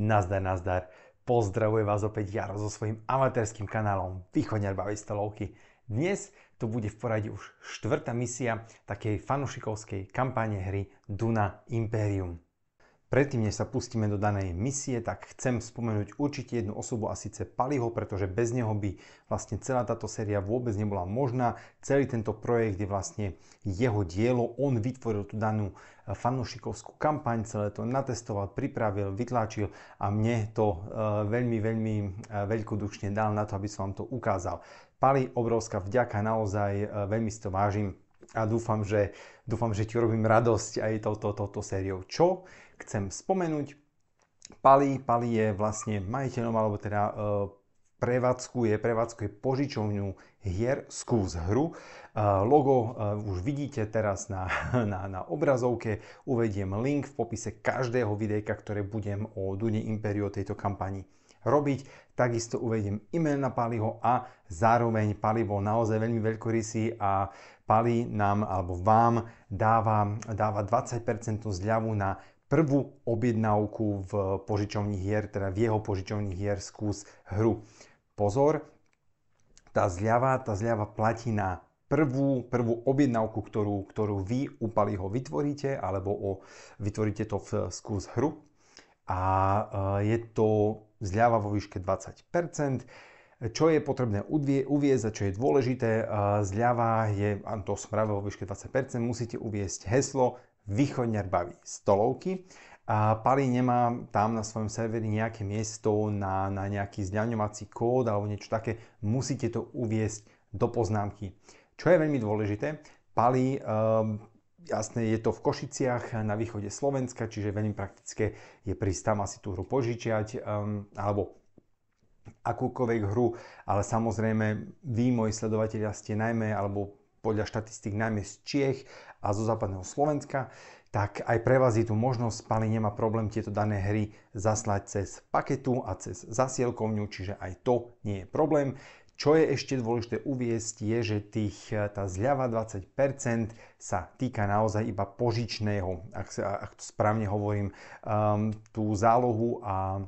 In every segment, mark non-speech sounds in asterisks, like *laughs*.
Nazdar, nazdar. Pozdravuje vás opäť Jaro so svojím amatérským kanálom Východňar baví stolovky. Dnes to bude v poradí už štvrtá misia takej fanušikovskej kampane hry Duna Imperium. Predtým, než sa pustíme do danej misie, tak chcem spomenúť určite jednu osobu a síce Paliho, pretože bez neho by vlastne celá táto séria vôbec nebola možná. Celý tento projekt je vlastne jeho dielo, on vytvoril tú danú eh, fanúšikovskú kampaň, celé to natestoval, pripravil, vytlačil a mne to eh, veľmi, veľmi eh, veľkodušne dal na to, aby som vám to ukázal. Pali, obrovská vďaka, naozaj veľmi si to vážim a dúfam, že, dúfam, že ti robím radosť aj touto to, to, to sériou. Čo chcem spomenúť. Pali, Pali je vlastne majiteľom, alebo teda e, prevádzkuje, prevádzkuje požičovňu hier skús hru. E, logo e, už vidíte teraz na, *laughs* na, na obrazovke. Uvediem link v popise každého videjka, ktoré budem o Dune Imperio tejto kampani robiť. Takisto uvediem e-mail na Paliho a zároveň Pali bol naozaj veľmi veľkorysý a Pali nám alebo vám dáva, dáva 20% zľavu na prvú objednávku v požičovni hier, teda v jeho požičovni hier skús hru. Pozor, tá zľava, tá zľava platí na prvú, prvú objednávku, ktorú, ktorú vy u Paliho vytvoríte, alebo o, vytvoríte to v skús hru. A e, je to zľava vo výške 20% čo je potrebné uviezť a čo je dôležité. E, zľava je, to som vo výške 20%, musíte uviezť heslo východňar baví stolovky. A Pali nemá tam na svojom serveri nejaké miesto na, na nejaký zdaňovací kód alebo niečo také. Musíte to uviesť do poznámky. Čo je veľmi dôležité, Pali, um, jasné, je to v Košiciach na východe Slovenska, čiže veľmi praktické je prísť tam asi tú hru požičiať um, alebo akúkoľvek hru, ale samozrejme vy, moji sledovateľia, ste najmä, alebo podľa štatistik najmä z Čiech a zo západného Slovenska, tak aj pre vás je tu možnosť, Pali nemá problém tieto dané hry zaslať cez paketu a cez zasielkovňu, čiže aj to nie je problém. Čo je ešte dôležité uviesť je, že tých, e, tá zľava 20% sa týka naozaj iba požičného, ak, ak to správne hovorím, um, tú zálohu a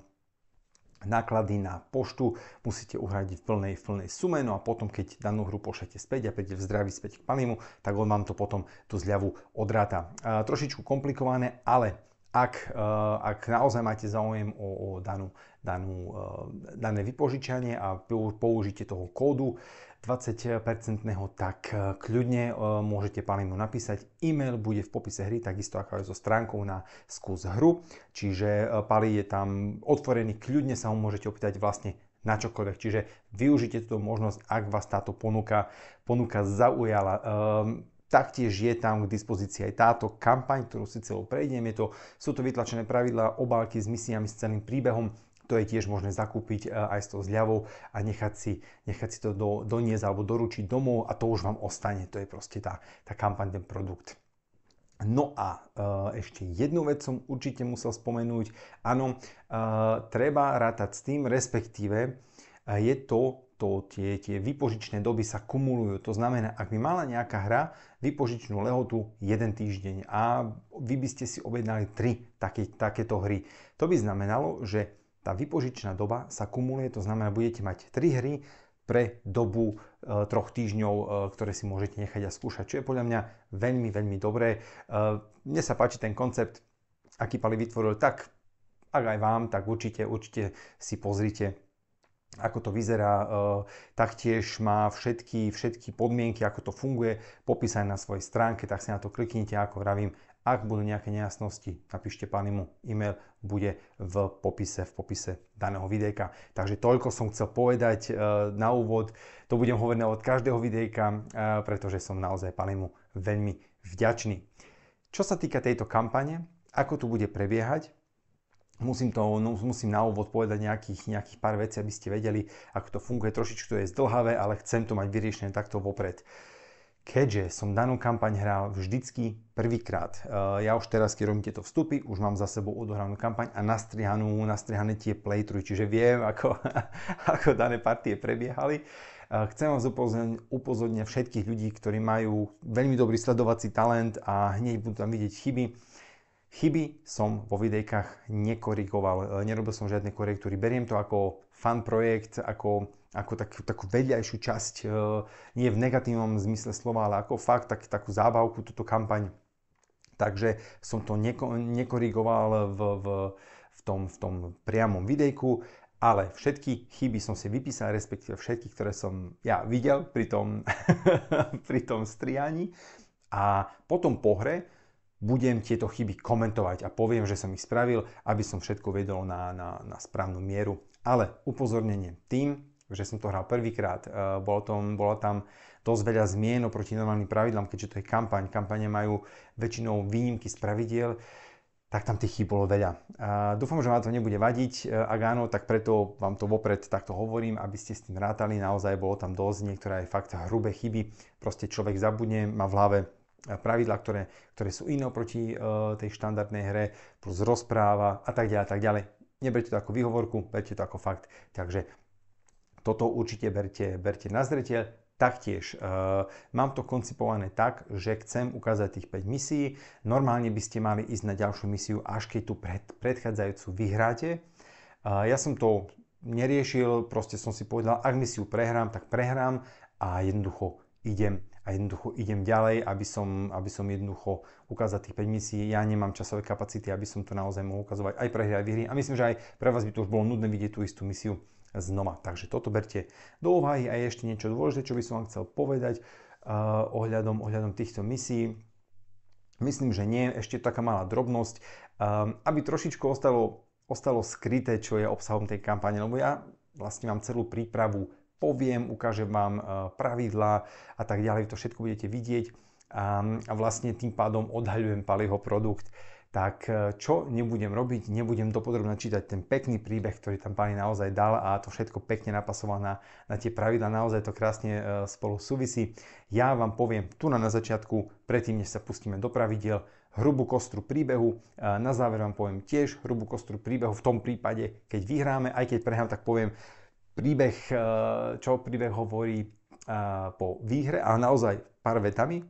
náklady na poštu musíte uhradiť v plnej, v plnej sume, no a potom, keď danú hru pošlete späť a príde v zdraví späť k panimu, tak on vám to potom tú zľavu odráta. A, trošičku komplikované, ale ak, eh, ak naozaj máte záujem o, o danú, danú, eh, dané vypožičanie a použite toho kódu 20 tak eh, kľudne môžete Palinu napísať. E-mail bude v popise hry, takisto ako aj so stránkou na skús hru. Čiže Pali je tam otvorený, kľudne sa ho môžete opýtať vlastne na čokoľvek. Čiže využite túto možnosť, ak vás táto ponuka, ponuka zaujala. Um, Taktiež je tam k dispozícii aj táto kampaň, ktorú si celú prejdem. Je to, sú to vytlačené pravidlá, obálky s misiami s celým príbehom, to je tiež možné zakúpiť e, aj s tou zľavou a nechať si, nechať si to do, doniesť alebo doručiť domov a to už vám ostane. To je proste tá, tá kampaň, ten produkt. No a e, ešte jednu vec som určite musel spomenúť. Áno, e, treba rátať s tým, respektíve e, je to, to tie, tie vypožičné doby sa kumulujú. To znamená, ak by mala nejaká hra vypožičnú lehotu 1 týždeň a vy by ste si objednali 3 také, takéto hry. To by znamenalo, že tá vypožičná doba sa kumuluje, to znamená, budete mať 3 hry pre dobu e, troch týždňov, e, ktoré si môžete nechať a skúšať, čo je podľa mňa veľmi, veľmi dobré. E, mne sa páči ten koncept, aký Pali vytvoril, tak ak aj vám, tak určite, určite si pozrite ako to vyzerá, e, taktiež má všetky, všetky podmienky, ako to funguje, popísané na svojej stránke, tak si na to kliknite, ako vravím, ak budú nejaké nejasnosti, napíšte pánimu e-mail, bude v popise, v popise daného videjka. Takže toľko som chcel povedať e, na úvod. To budem hovoriť od každého videjka, e, pretože som naozaj pánimu veľmi vďačný. Čo sa týka tejto kampane, ako tu bude prebiehať, Musím, to, no, musím na úvod povedať nejakých, nejakých pár vecí, aby ste vedeli, ako to funguje. Trošičku to je zdlhavé, ale chcem to mať vyriešené takto vopred. Keďže som danú kampaň hral vždycky prvýkrát, eh, ja už teraz, keď robím tieto vstupy, už mám za sebou odohranú kampaň a nastrihanú, nastrihané tie playthrough, čiže viem, *laughs* ako, ako dané partie prebiehali. Eh, chcem vás upozorniť, upozorniť všetkých ľudí, ktorí majú veľmi dobrý sledovací talent a hneď budú tam vidieť chyby Chyby som vo videjkách nekorigoval, e, nerobil som žiadne korektúry. Beriem to ako fan projekt, ako, ako tak, takú vedľajšiu časť, e, nie v negatívnom zmysle slova, ale ako fakt tak, takú zábavku, túto kampaň. Takže som to neko, nekorigoval v, v, v, tom, v tom priamom videjku, ale všetky chyby som si vypísal, respektíve všetky, ktoré som ja videl pri tom, *laughs* pri tom strianí. A potom po hre budem tieto chyby komentovať a poviem, že som ich spravil, aby som všetko vedel na, na, na správnu mieru. Ale upozornenie tým, že som to hral prvýkrát, eh, bolo, tom, bolo tam dosť veľa zmien oproti normálnym pravidlám, keďže to je kampaň. Kampane majú väčšinou výnimky z pravidiel, tak tam tých chýb bolo veľa. A dúfam, že vám to nebude vadiť, eh, ak áno, tak preto vám to vopred takto hovorím, aby ste s tým rátali. Naozaj bolo tam dosť, niektoré aj fakt hrubé chyby. Proste človek zabudne, má v hlave pravidlá, ktoré, ktoré sú iné proti uh, e, tej štandardnej hre, plus rozpráva a tak ďalej a tak ďalej. Neberte to ako výhovorku, berte to ako fakt. Takže toto určite berte, berte na zreteľ. Taktiež uh, mám to koncipované tak, že chcem ukázať tých 5 misií. Normálne by ste mali ísť na ďalšiu misiu, až keď tú pred, predchádzajúcu vyhráte. Uh, ja som to neriešil, proste som si povedal, ak misiu prehrám, tak prehrám a jednoducho idem a jednoducho idem ďalej, aby som, aby som jednoducho ukázal tých 5 misií. Ja nemám časové kapacity, aby som to naozaj mohol ukazovať aj hry, aj výhry. A myslím, že aj pre vás by to už bolo nudné vidieť tú istú misiu znova. Takže toto berte do úvahy a ešte niečo dôležité, čo by som vám chcel povedať uh, ohľadom, ohľadom týchto misií. Myslím, že nie, ešte taká malá drobnosť, um, aby trošičku ostalo, ostalo skryté, čo je obsahom tej kampane, lebo ja vlastne mám celú prípravu poviem, ukážem vám e, pravidlá a tak ďalej, to všetko budete vidieť a, vlastne tým pádom odhaľujem Paliho produkt. Tak e, čo nebudem robiť? Nebudem dopodrobne čítať ten pekný príbeh, ktorý tam pani naozaj dal a to všetko pekne napasoval na, na tie pravidla, naozaj to krásne e, spolu súvisí. Ja vám poviem tu na, na začiatku, predtým než sa pustíme do pravidel, hrubú kostru príbehu. Na záver vám poviem tiež hrubú kostru príbehu v tom prípade, keď vyhráme, aj keď prehrám, tak poviem, Príbeh, eh, čo príbeh hovorí eh, po výhre a naozaj pár vetami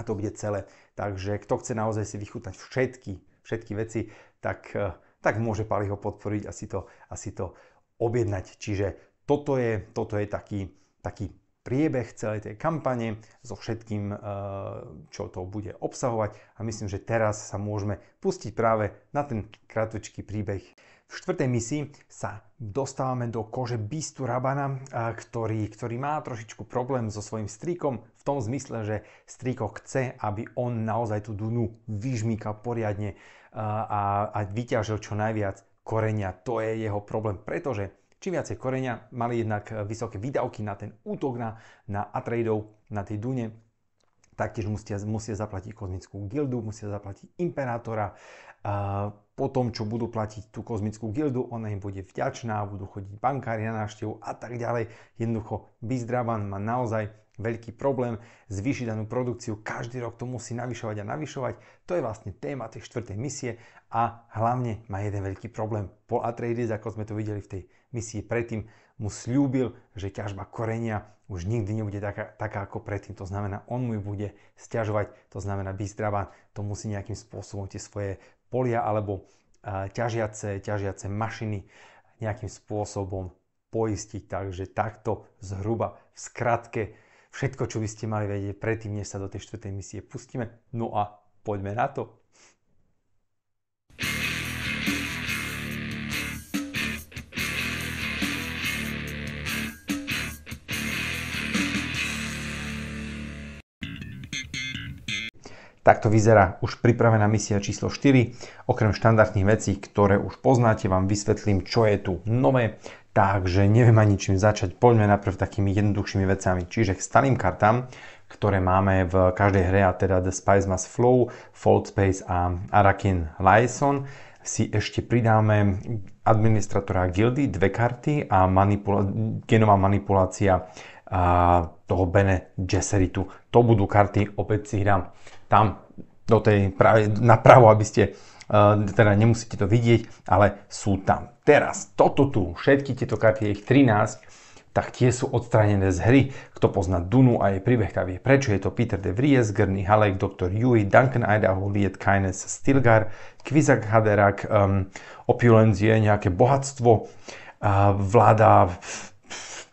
a to bude celé. Takže kto chce naozaj si vychutnať všetky, všetky veci, tak, eh, tak môže ho podporiť a si to, a si to objednať. Čiže toto je, toto je taký, taký priebeh celej tej kampane so všetkým, čo to bude obsahovať a myslím, že teraz sa môžeme pustiť práve na ten kratučký príbeh. V štvrtej misii sa dostávame do kože Bistu Rabana, ktorý, ktorý má trošičku problém so svojím strikom v tom zmysle, že striko chce, aby on naozaj tú dunu vyžmíkal poriadne a, a vyťažil čo najviac korenia, To je jeho problém, pretože čím viacej korenia mali jednak vysoké výdavky na ten útok na, na Atreidov, na tej dune, taktiež musia, musia zaplatiť kozmickú gildu, musia zaplatiť imperátora, uh, po tom, čo budú platiť tú kozmickú gildu, ona im bude vďačná, budú chodiť bankári na návštevu a tak ďalej. Jednoducho, Bizdravan má naozaj veľký problém zvýšiť danú produkciu. Každý rok to musí navyšovať a navyšovať. To je vlastne téma tej štvrtej misie a hlavne má jeden veľký problém. Paul Atreides, ako sme to videli v tej misii predtým, mu slúbil, že ťažba korenia už nikdy nebude taká, taká ako predtým. To znamená, on mu ju bude stiažovať, to znamená byť zdravá, to musí nejakým spôsobom tie svoje polia alebo ťažiace, ťažiace mašiny nejakým spôsobom poistiť. Takže takto zhruba v skratke všetko, čo by ste mali vedieť predtým, než sa do tej štvrtej misie pustíme. No a poďme na to. Takto vyzerá už pripravená misia číslo 4. Okrem štandardných vecí, ktoré už poznáte, vám vysvetlím, čo je tu nové. Takže neviem ani čím začať. Poďme najprv takými jednoduchšími vecami, čiže k starým kartám, ktoré máme v každej hre, a teda The Spice Mass Flow, Fold Space a Arakin Lyson si ešte pridáme administratora gildy, dve karty a manipula- genová manipulácia a toho Bene Gesseritu. To budú karty, opäť si hrám tam do tej práve, napravo, aby ste eh, teda nemusíte to vidieť, ale sú tam. Teraz toto tu, všetky tieto karty, ich 13, tak tie sú odstranené z hry. Kto pozná Dunu a jej príbeh, tak vie prečo. Je to Peter de Vries, Gurney Halleck, Dr. Yui, Duncan Idaho, Liet Kynes, Stilgar, Kvizak Haderak, um, ehm, opulencie, nejaké bohatstvo, uh, vláda,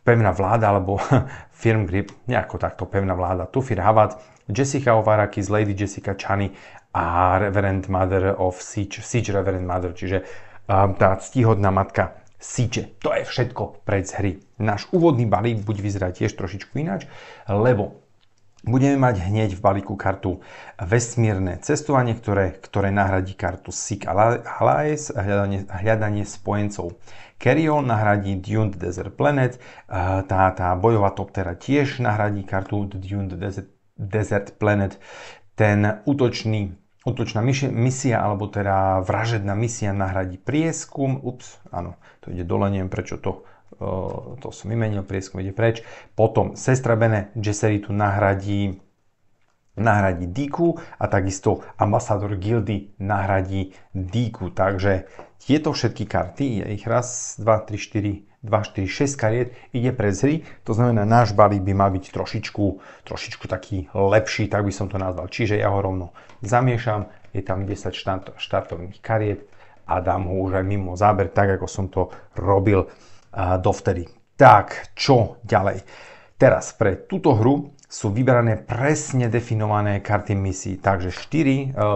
pevná vláda alebo *laughs* firm grip, nejako takto pevná vláda, Tufir Havat, Jessica z Lady Jessica Chani a Reverend Mother of Siege, Siege Reverend Mother, čiže um, tá ctihodná matka Siege. To je všetko pred z hry. Náš úvodný balík bude vyzerať tiež trošičku ináč, lebo budeme mať hneď v balíku kartu vesmírne cestovanie, ktoré, ktoré nahradí kartu Sick Allies, hľadanie, hľadanie spojencov. Carrion nahradí Dune the Desert Planet, uh, tá, tá bojová toptera tiež nahradí kartu Dune the Desert Desert Planet, ten útočný, útočná misia, alebo teda vražedná misia nahradí prieskum. Ups, áno, to ide dole, neviem prečo to, e, to som vymenil, prieskum ide preč. Potom sestra Bene Jesseritu nahradí nahradí Diku a takisto ambasádor gildy nahradí Diku. Takže tieto všetky karty, je ich raz, 2, 3, 4, 2, 4, 6 kariet ide prez hry, to znamená náš balík by mal byť trošičku, trošičku taký lepší, tak by som to nazval. Čiže ja ho rovno zamiešam, je tam 10 štart, štartovných kariet a dám ho už aj mimo záber, tak ako som to robil uh, dovtedy. Tak, čo ďalej? Teraz pre túto hru sú vyberané presne definované karty misií, takže 4 uh, e,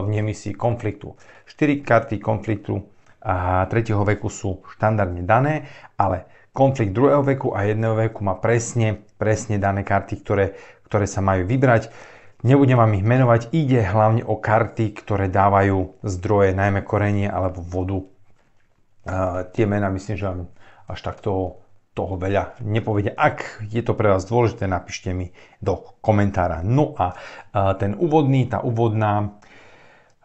v nemisii konfliktu. 4 karty konfliktu uh, 3. veku sú štandardne dané, ale konflikt druhého veku a jedného veku má presne, presne dané karty, ktoré, ktoré sa majú vybrať. Nebudem vám ich menovať, ide hlavne o karty, ktoré dávajú zdroje, najmä korenie alebo vodu. E, tie mená myslím, že vám až tak toho, toho veľa nepovedia. Ak je to pre vás dôležité, napíšte mi do komentára. No a ten úvodný, tá úvodná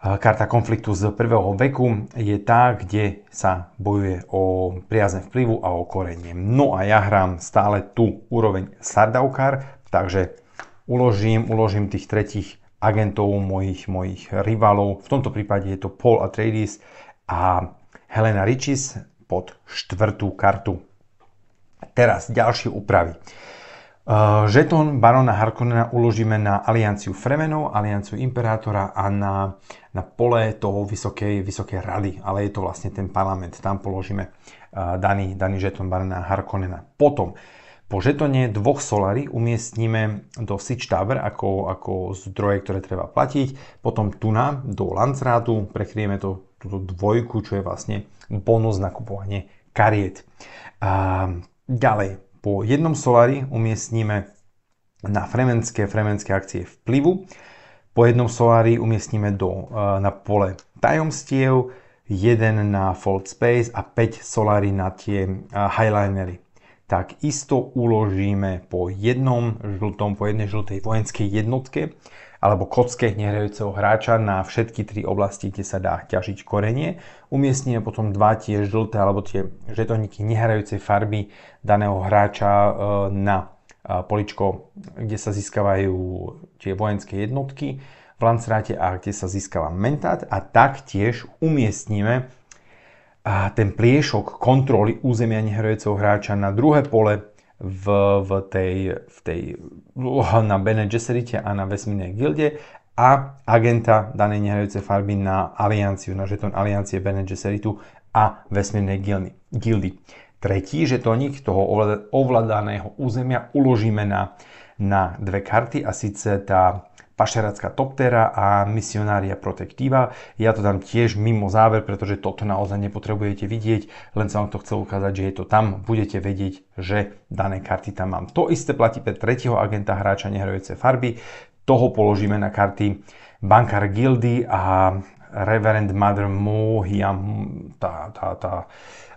Karta konfliktu z prvého veku je tá, kde sa bojuje o priazne vplyvu a o korenie. No a ja hrám stále tú úroveň Sardaukar, takže uložím, uložím tých tretich agentov, mojich, mojich rivalov. V tomto prípade je to Paul Atreides a Helena Richis pod štvrtú kartu. Teraz ďalšie úpravy. Eh, žetón barona Harkonnena uložíme na alianciu Fremenov, alianciu Imperátora a na, na pole toho vysokej, vysokej rady, ale je to vlastne ten parlament. Tam položíme eh, daný, daný žetón barona Harkonnena. Potom po žetone dvoch solary umiestnime do Sitch Tower ako, ako zdroje, ktoré treba platiť. Potom tu na, do Lancrátu, prekrieme to, túto dvojku, čo je vlastne bonus na kupovanie kariet. A eh, ďalej, po jednom solári umiestnime na fremenské, fremenské akcie vplyvu, po jednom solári umiestnime do, e, na pole tajomstiev, jeden na fold space a 5 solári na tie e, highlinery. Tak isto uložíme po jednom žltom, po jednej žltej vojenskej jednotke alebo kocke nehrajúceho hráča na všetky tri oblasti, kde sa dá ťažiť korenie. Umiestnime potom dva tie žlté alebo tie žetoníky nehrajúcej farby daného hráča e, na e, poličko, kde sa získavajú tie vojenské jednotky v Lancráte a kde sa získava mentát a taktiež umiestnime e, ten pliešok kontroly územia nehrajúceho hráča na druhé pole v, v, tej, v tej, na Bene Gesserite a na vesmírnej gilde a agenta danej nehrajúcej farby na alianciu, na žeton aliancie Bene Gesseritu a vesmírnej gildy. Tretí žetoník toho ovládaného územia uložíme na, na dve karty a síce tá pašeracká toptera a misionária protektíva. Ja to dám tiež mimo záver, pretože toto naozaj nepotrebujete vidieť, len sa vám to chcel ukázať, že je to tam, budete vedieť, že dané karty tam mám. To isté platí pre tretieho agenta hráča nehrajúce farby, toho položíme na karty Bankar Gildy a Reverend Mother Mohiam, tá, tá, tá,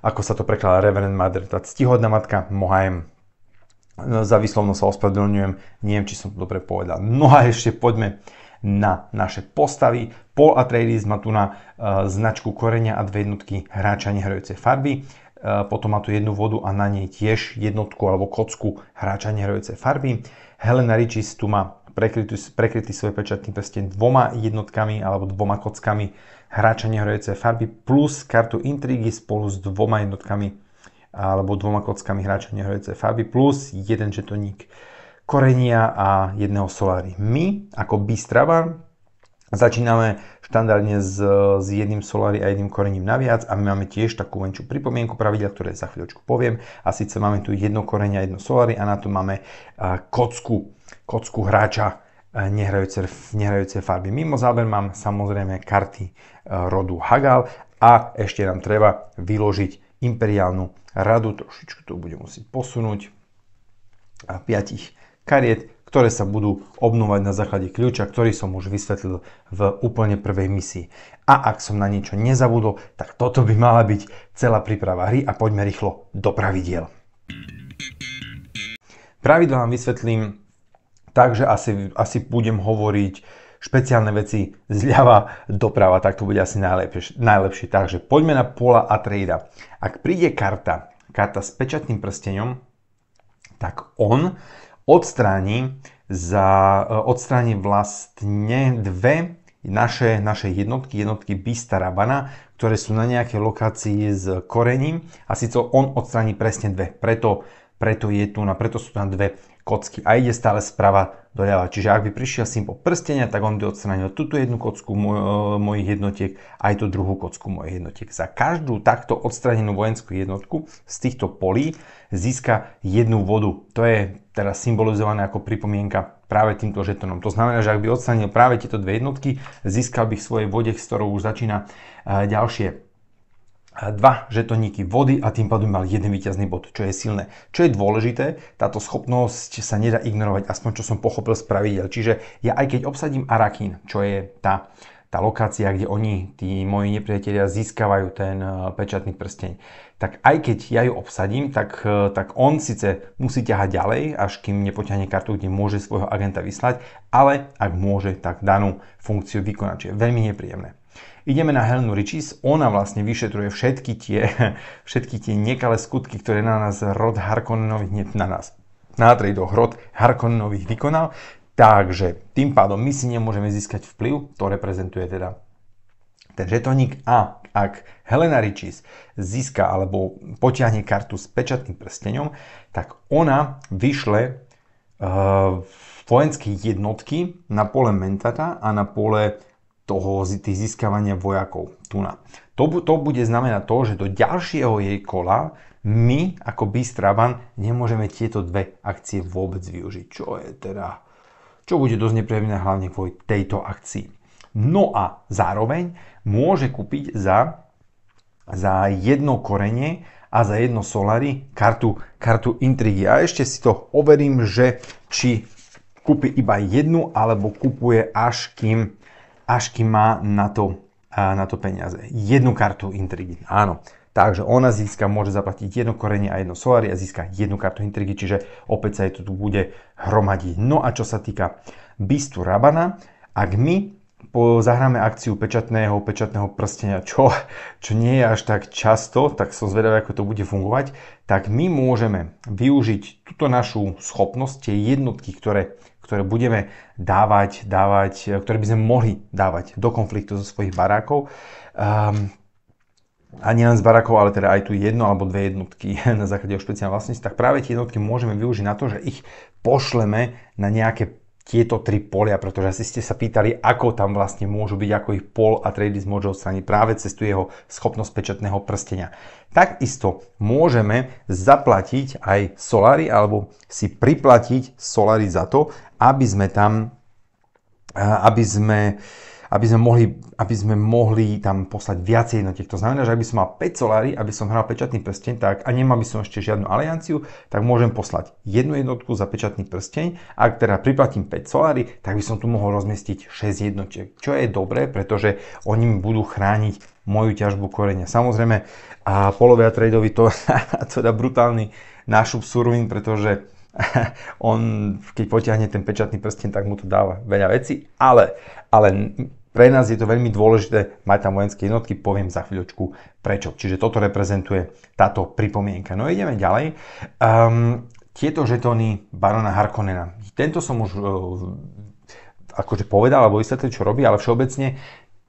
ako sa to prekladá, Reverend Mother, tá ctihodná matka Mohaim. No, za výslovnosť sa ospravedlňujem, neviem, či som to dobre povedal. No a ešte poďme na naše postavy. Paul Atreides má tu na e, značku korenia a dve jednotky hráča nehrajúcej farby. E, potom má tu jednu vodu a na nej tiež jednotku alebo kocku hráča nehrajúcej farby. Helena Richis tu má prekrytý, prekrytý svoj pečatný prsten dvoma jednotkami alebo dvoma kockami hráča nehrajúcej farby plus kartu intrigy spolu s dvoma jednotkami alebo dvoma kockami hráča nehrajúce farby plus jeden žetoník korenia a jedného solári. My ako Bystrava začíname štandardne s, s jedným solári a jedným korením naviac a my máme tiež takú menšiu pripomienku pravidla, ktoré za chvíľočku poviem a síce máme tu jedno korenia a jedno solári a na to máme kocku, kocku hráča nehrajúce, nehrajúce farby. Mimo záber mám samozrejme karty rodu Hagal a ešte nám treba vyložiť imperiálnu radu, trošičku to bude musieť posunúť, a 5 kariet, ktoré sa budú obnovať na základe kľúča, ktorý som už vysvetlil v úplne prvej misii. A ak som na niečo nezabudol, tak toto by mala byť celá príprava hry a poďme rýchlo do pravidiel. Pravidla vám vysvetlím tak, že asi, asi budem hovoriť špeciálne veci zľava doprava, tak to bude asi najlepšie. najlepšie. Takže poďme na pola a trejda. Ak príde karta, karta s pečatným prstenom, tak on odstráni, za, e, odstráni vlastne dve naše, naše jednotky, jednotky Bistarabana, ktoré sú na nejakej lokácii s korením a síco on odstráni presne dve. Preto, preto, je tu, preto sú tam dve kocky a ide stále sprava doľava. Čiže ak by prišiel po prstenia, tak on by odstranil túto jednu kocku e, mojich jednotiek a aj tú druhú kocku mojich jednotiek. Za každú takto odstránenú vojenskú jednotku z týchto polí získa jednu vodu. To je teraz symbolizované ako pripomienka práve týmto žetonom. To znamená, že ak by odstranil práve tieto dve jednotky, získal by v svojej vode, s ktorou už začína e, ďalšie dva žetoníky vody a tým pádom mal jeden výťazný bod, čo je silné. Čo je dôležité, táto schopnosť sa nedá ignorovať, aspoň čo som pochopil z pravidel. Čiže ja aj keď obsadím Arakin, čo je tá, tá lokácia, kde oni, tí moji nepriatelia, získavajú ten eh, pečatný prsteň, tak aj keď ja ju obsadím, tak, eh, tak on síce musí ťahať ďalej, až kým nepoťahne kartu, kde môže svojho agenta vyslať, ale ak môže, tak danú funkciu vykonať, čo je veľmi nepríjemné. Ideme na Helenu Richis, ona vlastne vyšetruje všetky tie, *laughs* všetky tie nekalé skutky, ktoré na nás rod Harkonnenových, hneď na nás, nádrej do rod Harkonnenových vykonal. Takže tým pádom my si nemôžeme získať vplyv, to reprezentuje teda ten žetoník a ak Helena Richis získa alebo potiahne kartu s pečatným prstenom, tak ona vyšle uh, vojenské jednotky na pole Mentata a na pole toho, získavania vojakov. na. To, to bude znamenať to, že do ďalšieho jej kola my ako Bystraban nemôžeme tieto dve akcie vôbec využiť. Čo je teda, čo bude dosť nepríjemné hlavne kvôli tejto akcii. No a zároveň môže kúpiť za, za jedno korenie a za jedno solary kartu, kartu intrigy. A ešte si to overím, že či kúpi iba jednu alebo kupuje až kým až kým má na to, na to peniaze. Jednu kartu intrigy, áno. Takže ona získa, môže zaplatiť jedno korenie a jedno solári a získa jednu kartu intrigy, čiže opäť sa jej to tu bude hromadiť. No a čo sa týka Bistu Rabana, ak my po, zahráme akciu pečatného, pečatného prstenia, čo, čo nie je až tak často, tak som zvedavý, ako to bude fungovať, tak my môžeme využiť túto našu schopnosť, tie jednotky, ktoré ktoré budeme dávať, dávať, e, ktoré by sme mohli dávať do konfliktu zo svojich barákov. Um, a len z barakov, ale teda aj tu jedno alebo dve jednotky *laughs* na základe špeciálnej vlastnosti, tak práve tie jednotky môžeme využiť na to, že ich pošleme na nejaké tieto tri polia, pretože asi ste sa pýtali, ako tam vlastne môžu byť, ako ich pol a trady môže odstrániť práve cez tu jeho schopnosť pečetného prstenia. Takisto môžeme zaplatiť aj solary alebo si priplatiť solary za to, aby sme tam, aby sme aby sme mohli, aby sme mohli tam poslať viacej jednotiek. To znamená, že by som mal 5 solári, aby som hral pečatný prsteň tak, a nemal by som ešte žiadnu alianciu, tak môžem poslať jednu jednotku za pečatný prsteň. Ak teda priplatím 5 solári, tak by som tu mohol rozmiestiť 6 jednotiek, čo je dobré, pretože oni mi budú chrániť moju ťažbu korenia. Samozrejme, a polovia tradeovi to, *laughs* to dá brutálny nášup surovín, pretože *laughs* on, keď potiahne ten pečatný prsten, tak mu to dáva veľa veci, ale, ale pre nás je to veľmi dôležité mať tam vojenské jednotky, poviem za chvíľočku prečo. Čiže toto reprezentuje táto pripomienka. No ideme ďalej. Um, tieto žetóny Barona Harkonena. Tento som už uh, akože povedal, alebo vysvetlil, čo robí, ale všeobecne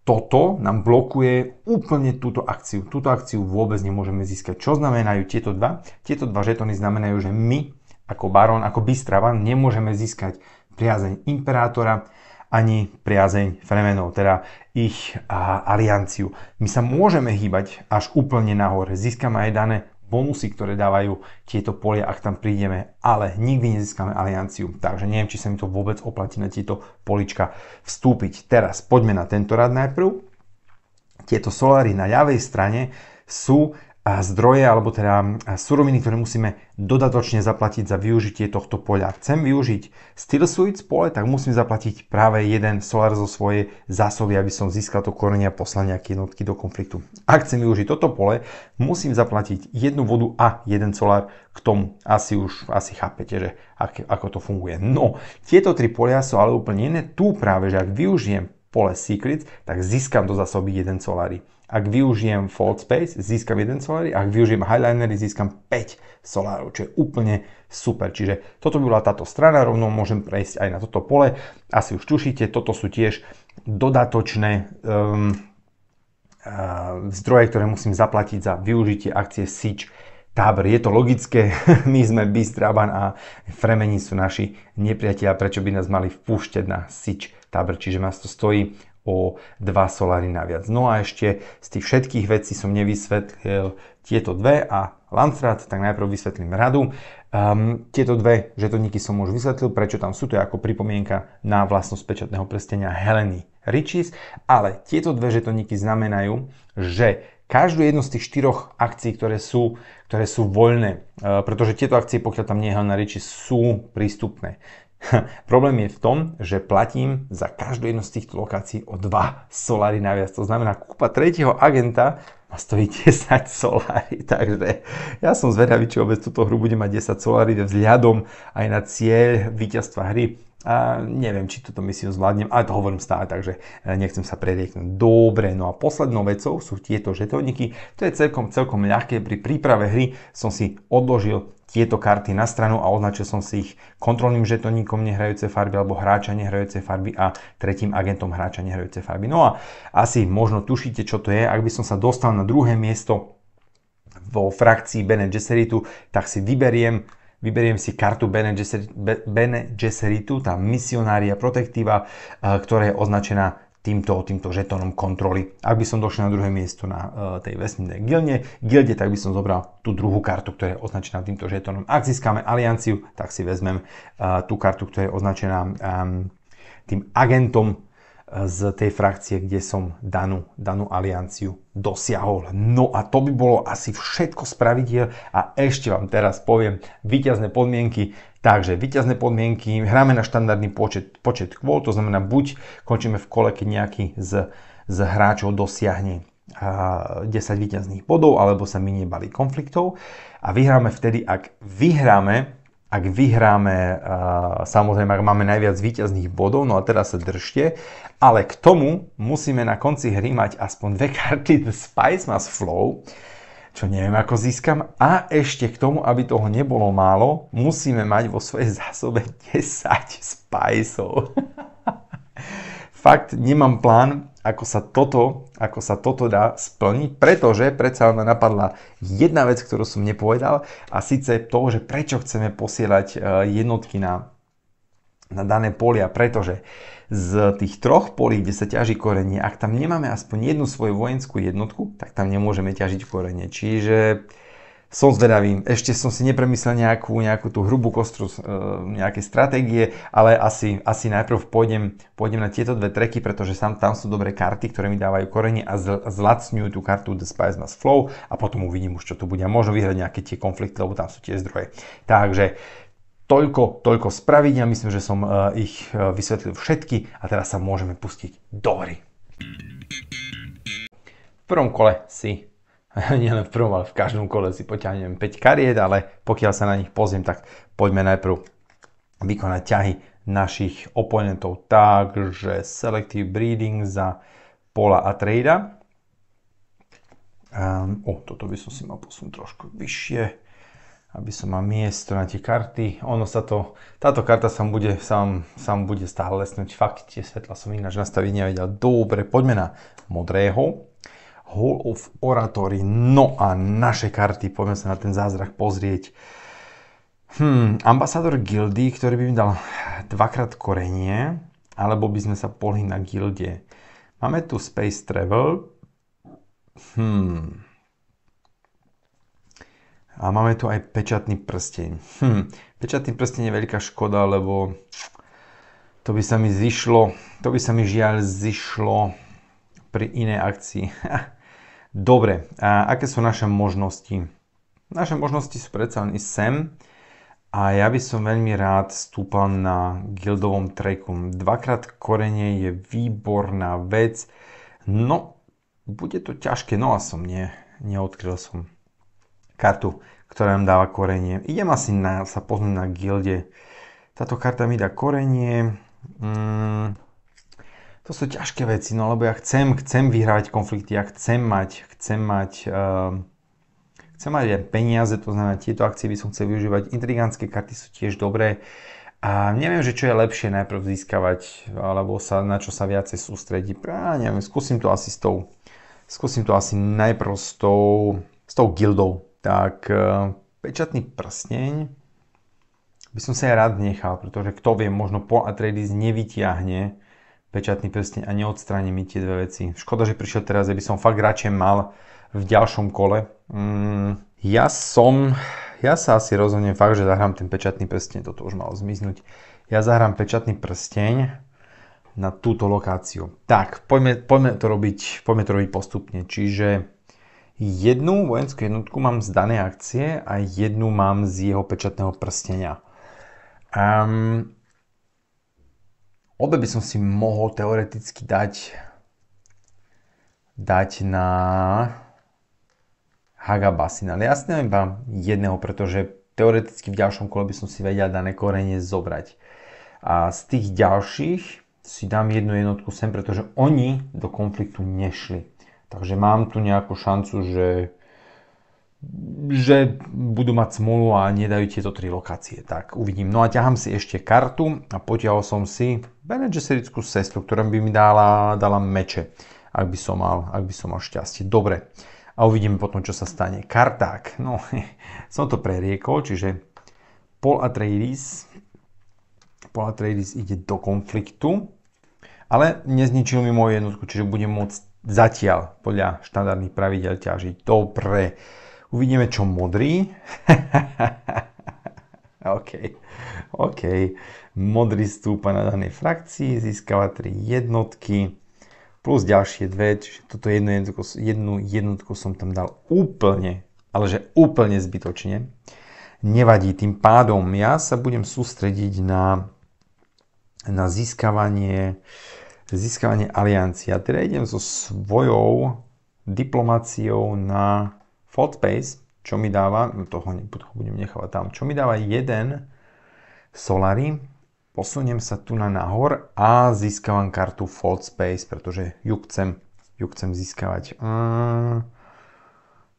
toto nám blokuje úplne túto akciu. Túto akciu vôbec nemôžeme získať. Čo znamenajú tieto dva? Tieto dva žetóny znamenajú, že my ako barón, ako Bystrava nemôžeme získať priazeň imperátora, ani priazeň Fremenov, teda ich a, alianciu. My sa môžeme hýbať až úplne nahor, získame aj dané bonusy, ktoré dávajú tieto polia, ak tam prídeme, ale nikdy nezískame alianciu. Takže neviem, či sa mi to vôbec oplatí na tieto polička vstúpiť. Teraz poďme na tento rad najprv. Tieto soláry na ľavej strane sú zdroje alebo teda suroviny, ktoré musíme dodatočne zaplatiť za využitie tohto poľa. Chcem využiť steel pole, tak musím zaplatiť práve jeden solar zo svojej zásoby, aby som získal to korenie a poslania nejaké jednotky do konfliktu. Ak chcem využiť toto pole, musím zaplatiť jednu vodu a jeden solár k tomu. Asi už asi chápete, že ako to funguje. No, tieto tri polia sú ale úplne iné. Tu práve, že ak využijem pole Secrets, tak získam do zásoby jeden solary. Ak využijem Fold Space, získam jeden solári, ak využijem Highlinery, získam 5 solárov, čo je úplne super. Čiže toto by bola táto strana, rovno môžem prejsť aj na toto pole. Asi už tušíte, toto sú tiež dodatočné um, uh, zdroje, ktoré musím zaplatiť za využitie akcie SIČ tábor. Je to logické, *laughs* my sme Bystraban a Fremeni sú naši nepriatelia, prečo by nás mali vpúšťať na sič tábor, čiže nás to stojí o 2 solary naviac. No a ešte z tých všetkých vecí som nevysvetlil tieto dve a Landsrat, tak najprv vysvetlím radu. Um, tieto dve žetoníky som už vysvetlil, prečo tam sú, to je ako pripomienka na vlastnosť pečatného prstenia Heleny Richis, ale tieto dve žetoníky znamenajú, že každú jednu z tých štyroch akcií, ktoré sú, ktoré sú voľné, uh, pretože tieto akcie, pokiaľ tam nie je Helena Richis, sú prístupné. *laughs* Problém je v tom, že platím za každú jednu z týchto lokácií o 2 solári naviac. To znamená, kúpa tretieho agenta ma stojí 10 *laughs* solári, takže ja som zvedavý, či vôbec túto hru bude mať 10 solári vzhľadom aj na cieľ víťazstva hry. A neviem, či túto misiu zvládnem, ale to hovorím stále, takže e, nechcem sa prerieknúť. Dobre, no a poslednou vecou sú tieto žetóniky. To je celkom, celkom ľahké. Pri príprave hry som si odložil tieto karty na stranu a označil som si ich kontrolným žetoníkom nehrajúcej farby alebo hráča nehrajúcej farby a tretím agentom hráča nehrajúcej farby. No a asi možno tušíte, čo to je. Ak by som sa dostal na druhé miesto vo frakcii Bene Gesseritu, tak si vyberiem vyberiem si kartu Bene Gesseritu, tá misionária protektíva, eh, ktorá je označená týmto, týmto žetónom kontroly. Ak by som došiel na druhé miesto na e, tej vesmírnej gilde, gilde, tak by som zobral tú druhú kartu, ktorá je označená týmto žetónom. Ak získame alianciu, tak si vezmem e, tú kartu, ktorá je označená tým agentom z tej frakcie, kde som danú, danú alianciu dosiahol. No a to by bolo asi všetko z pravidiel a ešte vám teraz poviem výťazné podmienky. Takže výťazné podmienky, hráme na štandardný počet, počet kvôl, to znamená buď končíme v kole, keď nejaký z, z hráčov dosiahne 10 výťazných bodov, alebo sa minie balí konfliktov a vyhráme vtedy, ak vyhráme ak vyhráme, samozrejme, ak máme najviac výťazných bodov, no a teraz sa držte, ale k tomu musíme na konci hry mať aspoň dve *laughs* karty Spice Mass Flow, čo neviem ako získam, a ešte k tomu, aby toho nebolo málo, musíme mať vo svojej zásobe 10 *laughs* Spiceov. *laughs* fakt nemám plán, ako sa toto, ako sa toto dá splniť, pretože predsa ma napadla jedna vec, ktorú som nepovedal a síce to, že prečo chceme posielať e, jednotky na, na dané polia, pretože z tých troch polí, kde sa ťaží korenie, ak tam nemáme aspoň jednu svoju vojenskú jednotku, tak tam nemôžeme ťažiť korenie. Čiže som zvedavý. Ešte som si nepremyslel nejakú, nejakú tú hrubú kostru e, nejaké stratégie, ale asi, asi najprv pôjdem, pôjdem na tieto dve treky, pretože sam, tam sú dobré karty, ktoré mi dávajú korene a zlacňujú tú kartu The Spice Mass Flow a potom uvidím už, čo tu bude. A možno vyhrať nejaké tie konflikty, lebo tam sú tie zdroje. Takže toľko, toľko spraviť. Ja myslím, že som e, ich e, vysvetlil všetky a teraz sa môžeme pustiť do hry. V prvom kole si *laughs* nielen v prvom, ale v každom kole si poťahnem 5 kariet, ale pokiaľ sa na nich pozriem, tak poďme najprv vykonať ťahy našich oponentov tak, že Selective Breeding za Pola a Trada. Um, ehm, o, toto by som si mal posunúť trošku vyššie, aby som mal miesto na tie karty. Ono sa to, táto karta sa bude, sám, sám bude stále lesnúť. Fakt, tie svetla som ináč nastaviť nevedel. Dobre, poďme na modrého. Hall of Oratory. No a naše karty, poďme sa na ten zázrak pozrieť. Hmm, ambasador gildy, ktorý by mi dal dvakrát korenie, alebo by sme sa pohli na gilde. Máme tu Space Travel. Hmm. A máme tu aj pečatný prsteň. Hmm. Pečatný prsteň je veľká škoda, lebo to by sa mi zišlo, to by sa mi žiaľ zišlo pri inej akcii. *laughs* Dobre, a aké sú naše možnosti? Naše možnosti sú predsa len ísť sem a ja by som veľmi rád stúpal na guildovom treku. Dvakrát korenie je výborná vec, no bude to ťažké, no a som nie, neodkryl som kartu, ktorá nám dáva korenie. Idem asi na, sa poznúť na gilde. Táto karta mi dá korenie. Mm, to sú ťažké veci, no lebo ja chcem, chcem vyhrávať konflikty, ja chcem mať, chcem mať, uh, chcem mať aj peniaze, to znamená, tieto akcie by som chcel využívať, intrigantské karty sú tiež dobré a neviem, že čo je lepšie najprv získavať, alebo sa, na čo sa viacej sústredí, a neviem, skúsim to asi s tou, skúsim to asi najprv s tou, s tou gildou, tak uh, pečatný prsteň, by som sa aj rád nechal, pretože kto vie, možno po Atreides nevyťahne pečatný prsteň a neodstráni mi tie dve veci. Škoda, že prišiel teraz, aby by som fakt radšej mal v ďalšom kole. Mm, ja som, ja sa asi rozhodnem fakt, že zahrám ten pečatný prsteň, toto už malo zmiznúť. Ja zahrám pečatný prsteň na túto lokáciu. Tak, poďme, poďme, to, robiť, poďme to robiť postupne. Čiže jednu vojenskú jednotku mám z danej akcie a jednu mám z jeho pečatného prstenia. Um, Obe by som si mohol teoreticky dať dať na Hagabasina. Ale ja si neviem vám jedného, pretože teoreticky v ďalšom kole by som si vedel dané korene zobrať. A z tých ďalších si dám jednu jednotku sem, pretože oni do konfliktu nešli. Takže mám tu nejakú šancu, že že budú mať smolu a nedajú tieto tri lokácie. Tak uvidím. No a ťahám si ešte kartu a potiahol som si Bene Gesseritskú sestru, ktorá by mi dala, dala meče, ak by, som mal, ak by som mal šťastie. Dobre. A uvidíme potom, čo sa stane. Karták. No, *laughs* som to preriekol, čiže Paul Atreides, Paul Atreides ide do konfliktu, ale nezničil mi moju jednotku, čiže budem môcť zatiaľ podľa štandardných pravidel ťažiť. Dobre. Uvidíme, čo modrý. *laughs* OK. OK. Modrý stúpa na danej frakcii, získava 3 jednotky plus ďalšie dve, čiže toto jednu jednotku, jednu jednotku som tam dal úplne, ale že úplne zbytočne. Nevadí, tým pádom ja sa budem sústrediť na, na získavanie, získavanie aliancie. teda idem so svojou diplomáciou na Fold Space, čo mi dáva, no toho budem nechávať tam, čo mi dáva jeden Solary, posuniem sa tu na nahor a získavam kartu Fold Space, pretože ju chcem, ju chcem získavať.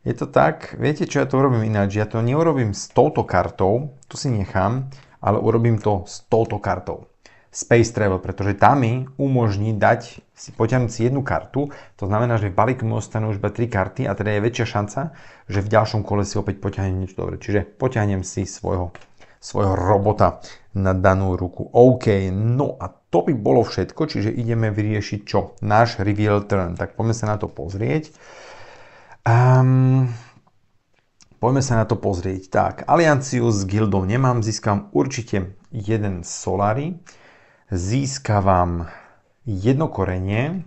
je to tak, viete čo, ja to urobím ináč, ja to neurobím s touto kartou, tu si nechám, ale urobím to s touto kartou. Space Travel, pretože tam mi umožní dať si potiahnuť si jednu kartu, to znamená, že v balíku mi ostanú už iba tri karty a teda je väčšia šanca, že v ďalšom kole si opäť poťahnem niečo dobre. Čiže poťahnem si svojho, svojho robota na danú ruku. OK, no a to by bolo všetko, čiže ideme vyriešiť čo? Náš reveal turn. Tak poďme sa na to pozrieť. Um, poďme sa na to pozrieť. Tak, alianciu s guildou nemám, získam určite jeden solary. Získavam jedno korenie.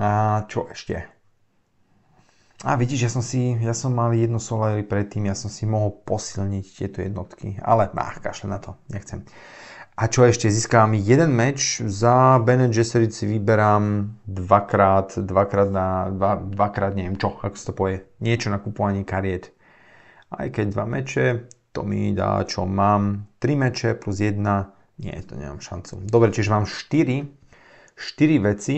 A čo ešte? A vidíš, ja som si, ja som mal jedno solary predtým, ja som si mohol posilniť tieto jednotky, ale ach, kašle na to, nechcem. A čo ešte, získam jeden meč, za Bene Gesserit si vyberám dvakrát, dvakrát na, dva, dvakrát neviem čo, ako sa to povie, niečo na kupovanie kariet. Aj keď dva meče, to mi dá čo mám, tri meče plus jedna. Nie, to nemám šancu. Dobre, čiže mám 4, 4 veci.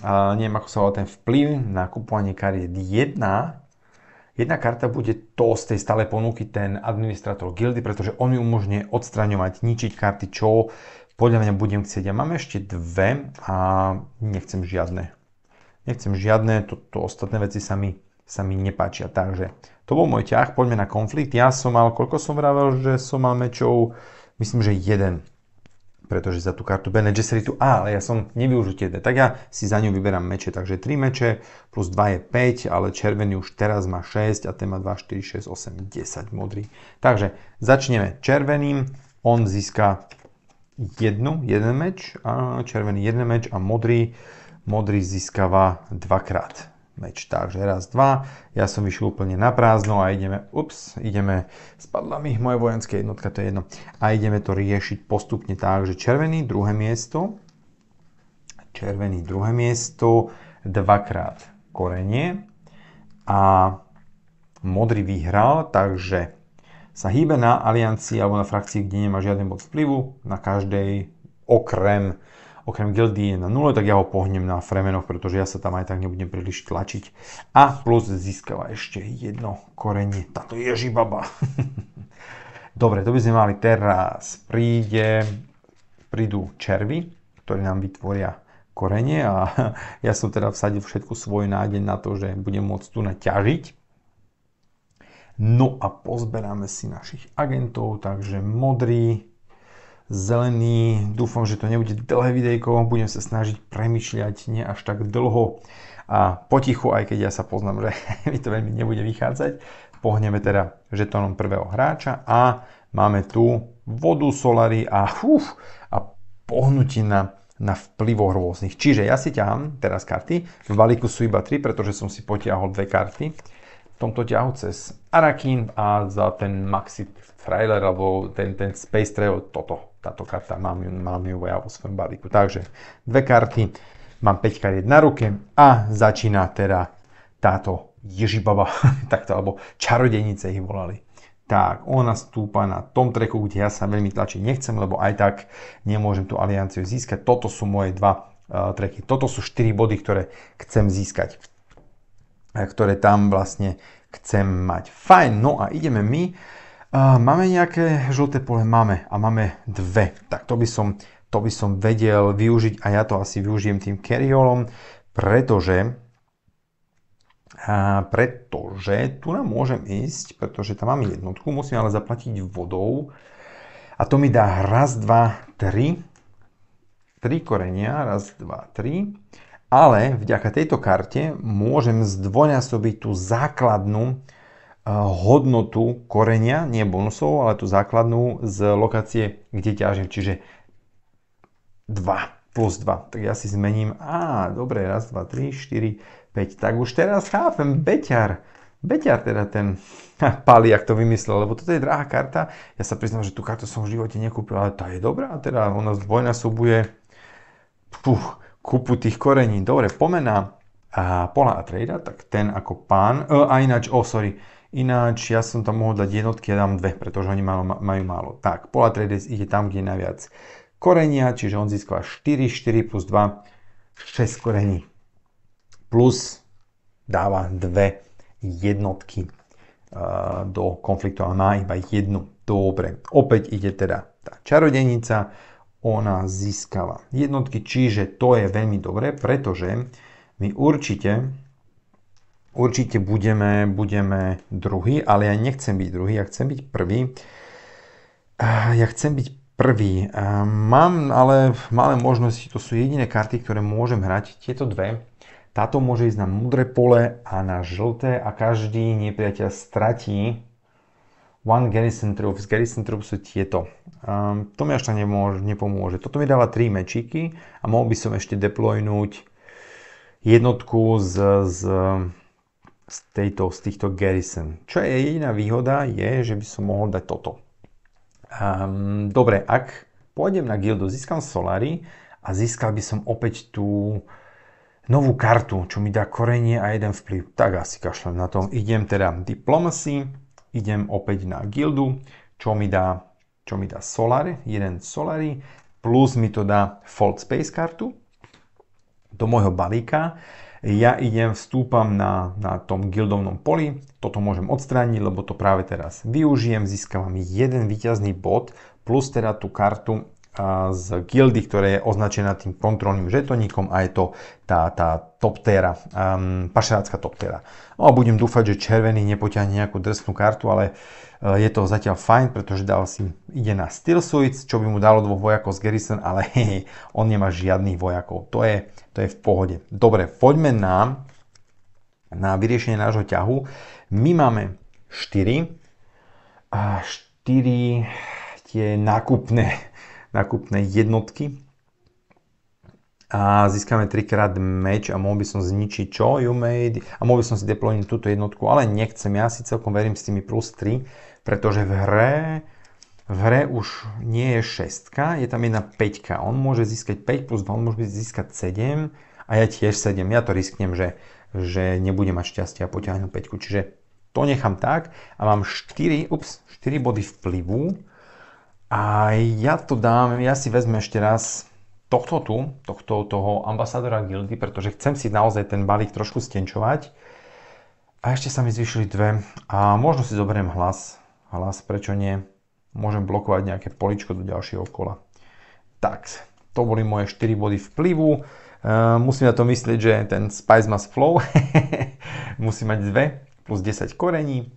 A neviem, ako sa volá ten vplyv na kupovanie kariet. Jedna, jedna karta bude to z tej stále ponuky, ten administrátor gildy, pretože on mi umožňuje odstraňovať, ničiť karty, čo podľa mňa budem chcieť. Ja mám ešte dve a nechcem žiadne. Nechcem žiadne, to, to ostatné veci sa mi, sa mi nepáčia. Takže to bol môj ťah, poďme na konflikt. Ja som mal, koľko som vravel, že som mal mečov, myslím, že jeden pretože za tú kartu Bene Gesseritu, á, ale ja som nevyužil tie dve, tak ja si za ňu vyberám meče, takže 3 meče plus 2 je 5, ale červený už teraz má 6 a ten má 2, 4, 6, 8, 10 modrý. Takže začneme červeným, on získa jednu, jeden meč, a červený jeden meč a modrý, modrý získava dvakrát meč. Takže raz, dva, ja som vyšiel úplne na prázdno a ideme, ups, ideme, spadla mi moje vojenské jednotka, to je jedno. A ideme to riešiť postupne tak, že červený druhé miesto, červený druhé miesto, dvakrát korenie a modrý vyhral, takže sa hýbe na aliancii alebo na frakcii, kde nemá žiadny bod vplyvu, na každej okrem okrem gildy je na 0, tak ja ho pohnem na fremenoch, pretože ja sa tam aj tak nebudem príliš tlačiť. A plus získava ešte jedno korenie. Táto ježibaba. *laughs* Dobre, to by sme mali teraz. Príde, prídu červy, ktoré nám vytvoria korene a *laughs* ja som teda vsadil všetku svoj nádej na to, že budem môcť tu naťažiť. No a pozberáme si našich agentov, takže modrý, zelený. Dúfam, že to nebude dlhé videjko, budem sa snažiť premyšľať nie až tak dlho a potichu, aj keď ja sa poznám, že *laughs* mi to veľmi nebude vychádzať. Pohneme teda žetónom prvého hráča a máme tu vodu, solary a, uf, a pohnutina na vplyvoch rôznych. Čiže ja si ťahám teraz karty. V balíku sú iba 3, pretože som si potiahol dve karty. V tomto ťahu cez Arakin a za ten Maxi Trailer alebo ten, ten Space Trail toto táto karta, mám ju, mám ju ja vo svojom balíku. Takže dve karty, mám 5 kariet na ruke a začína teda táto Ježibaba, *laughs* takto, alebo čarodenice ich volali. Tak, ona stúpa na tom treku, kde ja sa veľmi tlačiť nechcem, lebo aj tak nemôžem tú alianciu získať. Toto sú moje dva uh, treky. Toto sú 4 body, ktoré chcem získať. E, ktoré tam vlastne chcem mať. Fajn, no a ideme my Máme nejaké žlté pole? Máme. A máme dve. Tak to by som, to by som vedel využiť a ja to asi využijem tým keriolom, pretože a pretože tu nám môžem ísť, pretože tam mám jednotku, musím ale zaplatiť vodou a to mi dá raz, dva, tri, tri korenia, raz, dva, tri, ale vďaka tejto karte môžem zdvojnásobiť tú základnú hodnotu korenia, nie bonusov, ale tú základnú z lokácie, kde ťažím. Čiže 2 plus 2. Tak ja si zmením, a dobre, raz, 2, 3, 4, 5. Tak už teraz chápem, Beťar. Beťar teda ten *laughs* paliak to vymyslel, lebo toto je drahá karta. Ja sa priznám, že tú kartu som v živote nekúpil, ale tá je dobrá, teda ona zdvojnásobuje puch, kupu tých korení. Dobre, pomená a Pola a Trejda, tak ten ako pán, e, a ináč, o, oh, sorry, Ináč ja som tam mohol dať jednotky, ja dám dve, pretože oni malo, majú málo. Tak, Trades ide tam, kde je najviac korenia, čiže on získava 4, 4 plus 2, 6 korení. Plus dáva dve jednotky uh, do konfliktu a má iba jednu. Dobre, opäť ide teda tá čarodenica, ona získava jednotky, čiže to je veľmi dobré, pretože my určite určite budeme, budeme druhý, ale ja nechcem byť druhý, ja chcem byť prvý. Eh, ja chcem byť prvý. Eh, mám ale malé možnosti, to sú jediné karty, ktoré môžem hrať, tieto dve. Táto môže ísť na modré pole a na žlté a každý nepriateľ stratí One Garrison Troops. Garrison Troops sú tieto. Um, to mi až tak nepomôže. Toto mi dáva 3 mečíky a mohol by som ešte deploynúť jednotku z, z z, tejto, z týchto garrison. Čo je jediná výhoda je, že by som mohol dať toto. Um, dobre, ak pôjdem na gildu, získam solary a získal by som opäť tú novú kartu, čo mi dá korenie a jeden vplyv. Tak asi kašlem na tom. Idem teda diplomacy, idem opäť na gildu, čo mi dá, čo mi dá solar, jeden solary, plus mi to dá fold space kartu do môjho balíka ja idem, vstúpam na, na tom guildovnom poli, toto môžem odstrániť, lebo to práve teraz využijem, získavam jeden výťazný bod, plus teda tú kartu z gildy, ktorá je označená tým kontrolným žetoníkom a je to tá, tá toptéra, um, ehm, pašerácka toptéra. No a budem dúfať, že červený nepoťahne nejakú drsnú kartu, ale uh, Eh, je to zatiaľ fajn, pretože dal si, ide na Steel Suits, čo by mu dalo dvoch vojakov z Garrison, ale *laughs* hej, on nemá žiadnych vojakov. To je, to je v pohode. Dobre, poďme na, na vyriešenie nášho ťahu. My máme 4, a 4 tie nákupné, *laughs* nákupné jednotky a získame trikrát meč a mohol by som zničiť čo you made a mohol by som si deployniť túto jednotku, ale nechcem, ja si celkom verím s tými plus 3 pretože v hre, v hre už nie je 6, je tam jedna 5. On môže získať 5 plus 2, on môže získať 7 a ja tiež 7. Ja to risknem, že, že nebudem mať šťastie a potiahnu 5. Čiže to nechám tak a mám 4, ups, 4 body vplyvu a ja to dám, ja si vezmem ešte raz tohto tu, tohto toho ambasadora gildy, pretože chcem si naozaj ten balík trošku stenčovať. A ešte sa mi zvyšili dve a možno si zoberiem hlas, hlas, prečo nie. Môžem blokovať nejaké poličko do ďalšieho kola. Tak, to boli moje 4 body vplyvu. Uh, musím na to myslieť, že ten Spice Mass Flow *laughs* musí mať 2 plus 10 korení.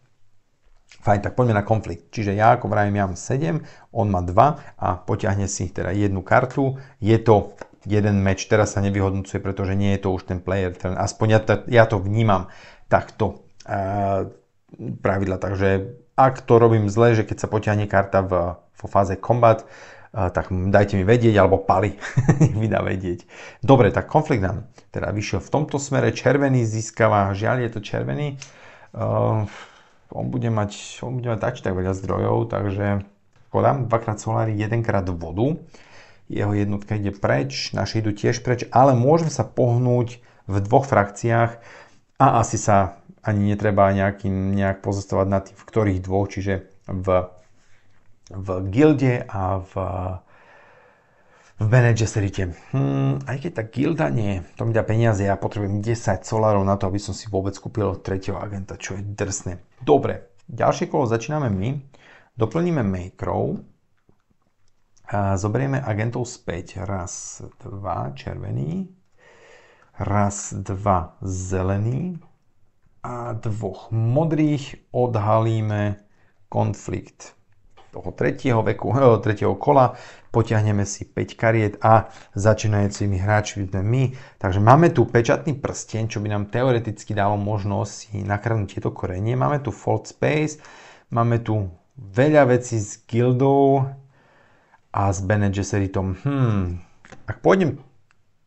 Fajn, tak poďme na konflikt. Čiže ja, ako vravím, ja mám 7, on má 2 a potiahne si teda jednu kartu. Je to jeden meč, teraz sa nevyhodnúcuje, pretože nie je to už ten player turn. Aspoň ja to, ja to vnímam takto. Uh, pravidla, takže ak to robím zle, že keď sa potiahne karta v, vo fáze kombat, eh, tak dajte mi vedieť, alebo pali, *laughs* nech mi dá vedieť. Dobre, tak konflikt nám teda vyšiel v tomto smere, červený získava, žiaľ je to červený, uh, on, bude mať, on bude mať tak veľa zdrojov, takže podám dvakrát solári, jedenkrát vodu, jeho jednotka ide preč, naši idú tiež preč, ale môžeme sa pohnúť v dvoch frakciách, a asi sa ani netreba nejaký, nejak pozostovať na tých, v ktorých dvoch, čiže v, v gilde a v, v manageserite. Hmm, aj keď tá gilda nie, to mi dá peniaze, ja potrebujem 10 solárov na to, aby som si vôbec kúpil tretieho agenta, čo je drsné. Dobre, ďalšie kolo začíname my, doplníme makerov, a zoberieme agentov späť, raz, dva, červený, raz, dva zelený a dvoch modrých odhalíme konflikt toho tretieho, veku, *laughs* eh, tretieho kola, potiahneme si 5 kariet a začínajúcimi hráčmi sme my. Takže máme tu pečatný prsten, čo by nám teoreticky dalo možnosť si nakrnúť tieto korenie. Máme tu fold space, máme tu veľa vecí s guildou a s Bene Gesseritom. Hmm, ak pôjdem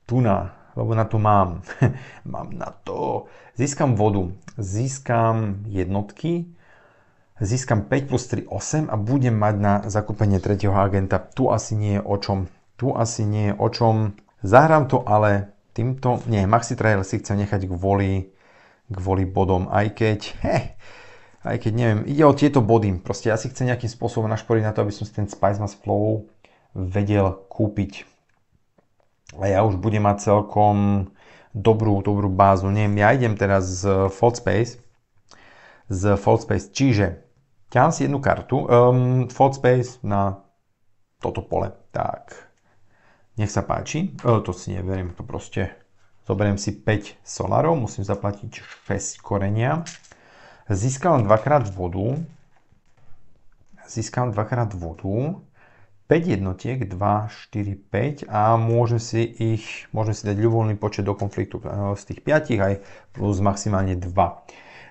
tu na lebo na to mám. *laughs* mám na to. Získam vodu, získam jednotky, získam 5 plus 3, 8 a budem mať na zakúpenie tretieho agenta. Tu asi nie je o čom. Tu asi nie je o čom. Zahrám to, ale týmto... Nie, Maxi Trail si chcem nechať kvôli, kvôli bodom, aj keď... Heh, aj keď neviem, ide o tieto body. Proste ja si chcem nejakým spôsobom našporiť na to, aby som si ten Spice Mass Flow vedel kúpiť a ja už budem mať celkom dobrú, dobrú bázu. Nie, ja idem teraz z Foldspace, z space. čiže ťahám si jednu kartu, um, ehm, Foldspace na toto pole, tak nech sa páči, e, to si neverím, to proste zoberiem si 5 solarov, musím zaplatiť 6 korenia, získam dvakrát vodu, získam dvakrát vodu, 5 jednotiek, 2, 4, 5 a môžem si ich, môžem si dať ľuvoľný počet do konfliktu e, z tých 5 aj plus maximálne 2.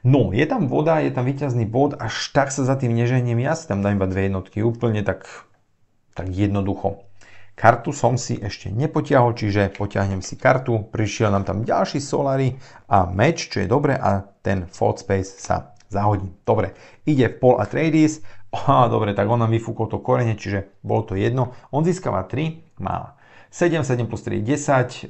No, je tam voda, je tam výťazný bod, až tak sa za tým neženiem, ja si tam dám iba dve jednotky, úplne tak, tak jednoducho. Kartu som si ešte nepotiahol, čiže potiahnem si kartu, prišiel nám tam ďalší Solary a meč, čo je dobre a ten Fort Space sa zahodí. Dobre, ide pol a Atreides, Á, dobre, tak on nám vyfúkol to korene, čiže bolo to jedno. On získava 3, má 7, 7 plus 3 je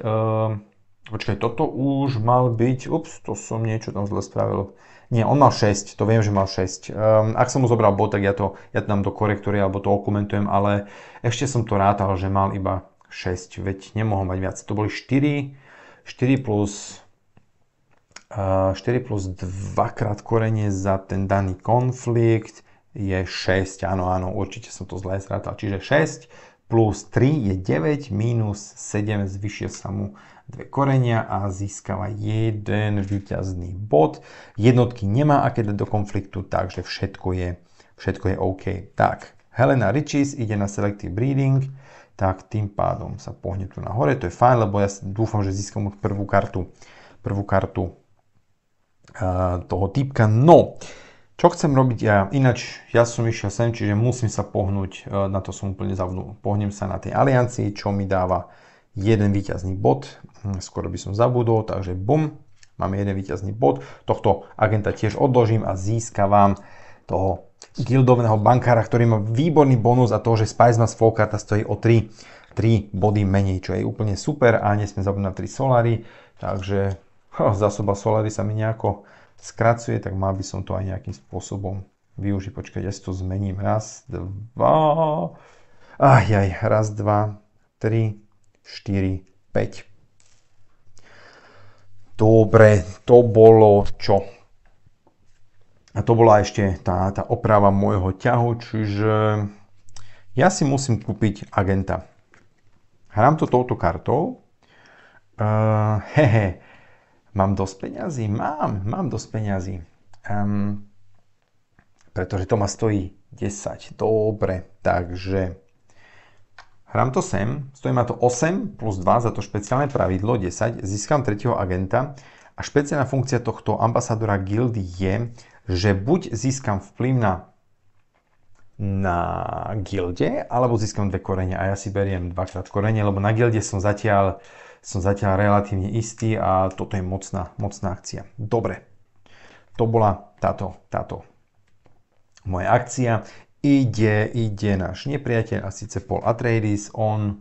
10. Ehm, počkaj, toto už mal byť, ups, to som niečo tam zle spravil. Nie, on mal 6, to viem, že mal 6. Ehm, ak som mu zobral bod, tak ja to, ja to dám do korektory alebo to okumentujem, ale ešte som to rátal, že mal iba 6, veď nemohol mať viac. To boli 4, 4 plus 4 ehm, plus 2 krát korenie za ten daný konflikt, je 6. Áno, áno, určite som to zle zrátal. Čiže 6 plus 3 je 9, minus 7 zvyšia sa mu dve korenia a získava jeden výťazný bod. Jednotky nemá aké dať do konfliktu, takže všetko je, všetko je OK. Tak, Helena Richies ide na Selective Breeding, tak tým pádom sa pohne tu nahore, to je fajn, lebo ja dúfam, že získam prvú kartu, prvú kartu uh, toho typka. No, čo chcem robiť ja? Ináč, ja som išiel sem, čiže musím sa pohnúť, e, na to som úplne zabudol. Pohnem sa na tej aliancii, čo mi dáva jeden výťazný bod. Hm, skoro by som zabudol, takže bum, máme jeden výťazný bod. Tohto agenta tiež odložím a získavam toho guildovného bankára, ktorý má výborný bonus a to, že Spice Mass Folkata stojí o 3, 3 body menej, čo je úplne super a nesmiem zabudnúť na 3 solary, takže zásoba solary sa mi nejako skracuje, tak mal by som to aj nejakým spôsobom využiť. Počkať, ja si to zmením. Raz, dva, aj, aj, raz, dva, tri, štyri, päť. Dobre, to bolo čo? A to bola ešte tá, tá oprava môjho ťahu, čiže ja si musím kúpiť agenta. Hrám to touto kartou. Uh, hehe, Mám dosť peňazí? Mám, mám dosť peňazí. Um, pretože to ma stojí 10. Dobre, takže hrám to sem, stojí ma to 8 plus 2 za to špeciálne pravidlo 10, získam tretieho agenta a špeciálna funkcia tohto ambasadora guildy je, že buď získam vplyv na na gilde, alebo získam dve korene a ja si beriem dvakrát korene, lebo na gilde som zatiaľ som zatiaľ relatívne istý a toto je mocná, mocná akcia. Dobre, to bola táto, táto moja akcia. Ide, ide náš nepriateľ a síce Paul Atreides, on,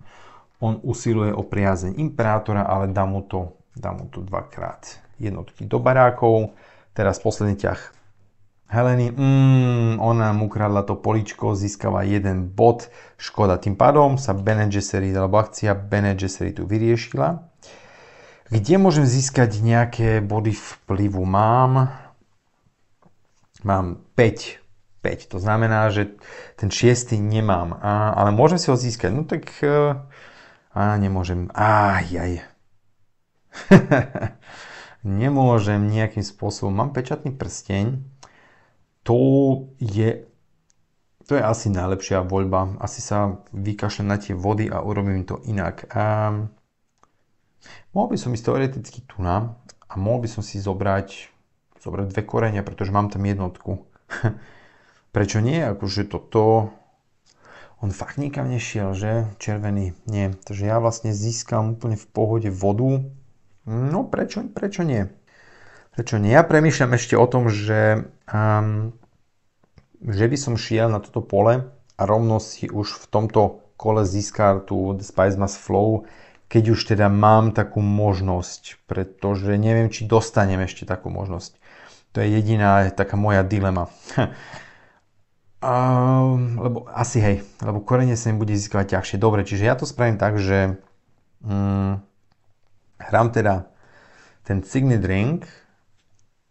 on usiluje o priazeň imperátora, ale dá mu to, dá mu to dvakrát jednotky do barákov. Teraz posledný ťah Heleny, mm, ona mu kradla to poličko, získava jeden bod, škoda. Tým pádom sa Bene Gesserit, alebo akcia Bene tu vyriešila. Kde môžem získať nejaké body vplyvu? Mám, mám 5 5. To znamená, že ten 6 nemám, a, ale môžem si ho získať. No tak e, a nemôžem. Aj, aj. *laughs* nemôžem nejakým spôsobom. Mám pečatný prsteň to je, to je asi najlepšia voľba. Asi sa vykašľam na tie vody a urobím to inak. Um, mohol by som ísť teoreticky tu na a mohol by som si zobrať, zobrať dve korenia, pretože mám tam jednotku. *laughs* Prečo nie? Akože toto... On fakt nikam nešiel, že? Červený. Nie. Takže ja vlastne získam úplne v pohode vodu. No prečo, prečo nie? Prečo nie? Ja premýšľam ešte o tom, že um, že by som šiel na toto pole a rovno si už v tomto kole získal tú Spice Mass Flow, keď už teda mám takú možnosť, pretože neviem, či dostanem ešte takú možnosť. To je jediná taká moja dilema. Um, *laughs* lebo asi hej, lebo korene sa mi bude získavať ťažšie. Dobre, čiže ja to spravím tak, že um, hrám teda ten Signet Ring,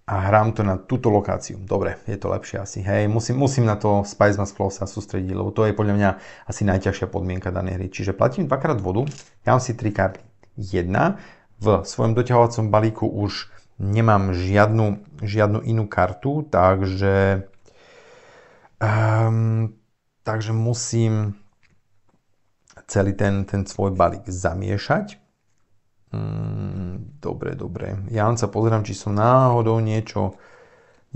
a hrám to na túto lokáciu. Dobre, je to lepšie asi. Hej, musím, musím na to Spice Mask Flow sa sústrediť, lebo to je podľa mňa asi najťažšia podmienka danej hry. Čiže platím dvakrát vodu, dám si tri karty. Jedna, v svojom doťahovacom balíku už nemám žiadnu, žiadnu inú kartu, takže, um, takže musím celý ten, ten svoj balík zamiešať. Mm, dobre, dobre. Ja len sa pozerám, či som náhodou niečo,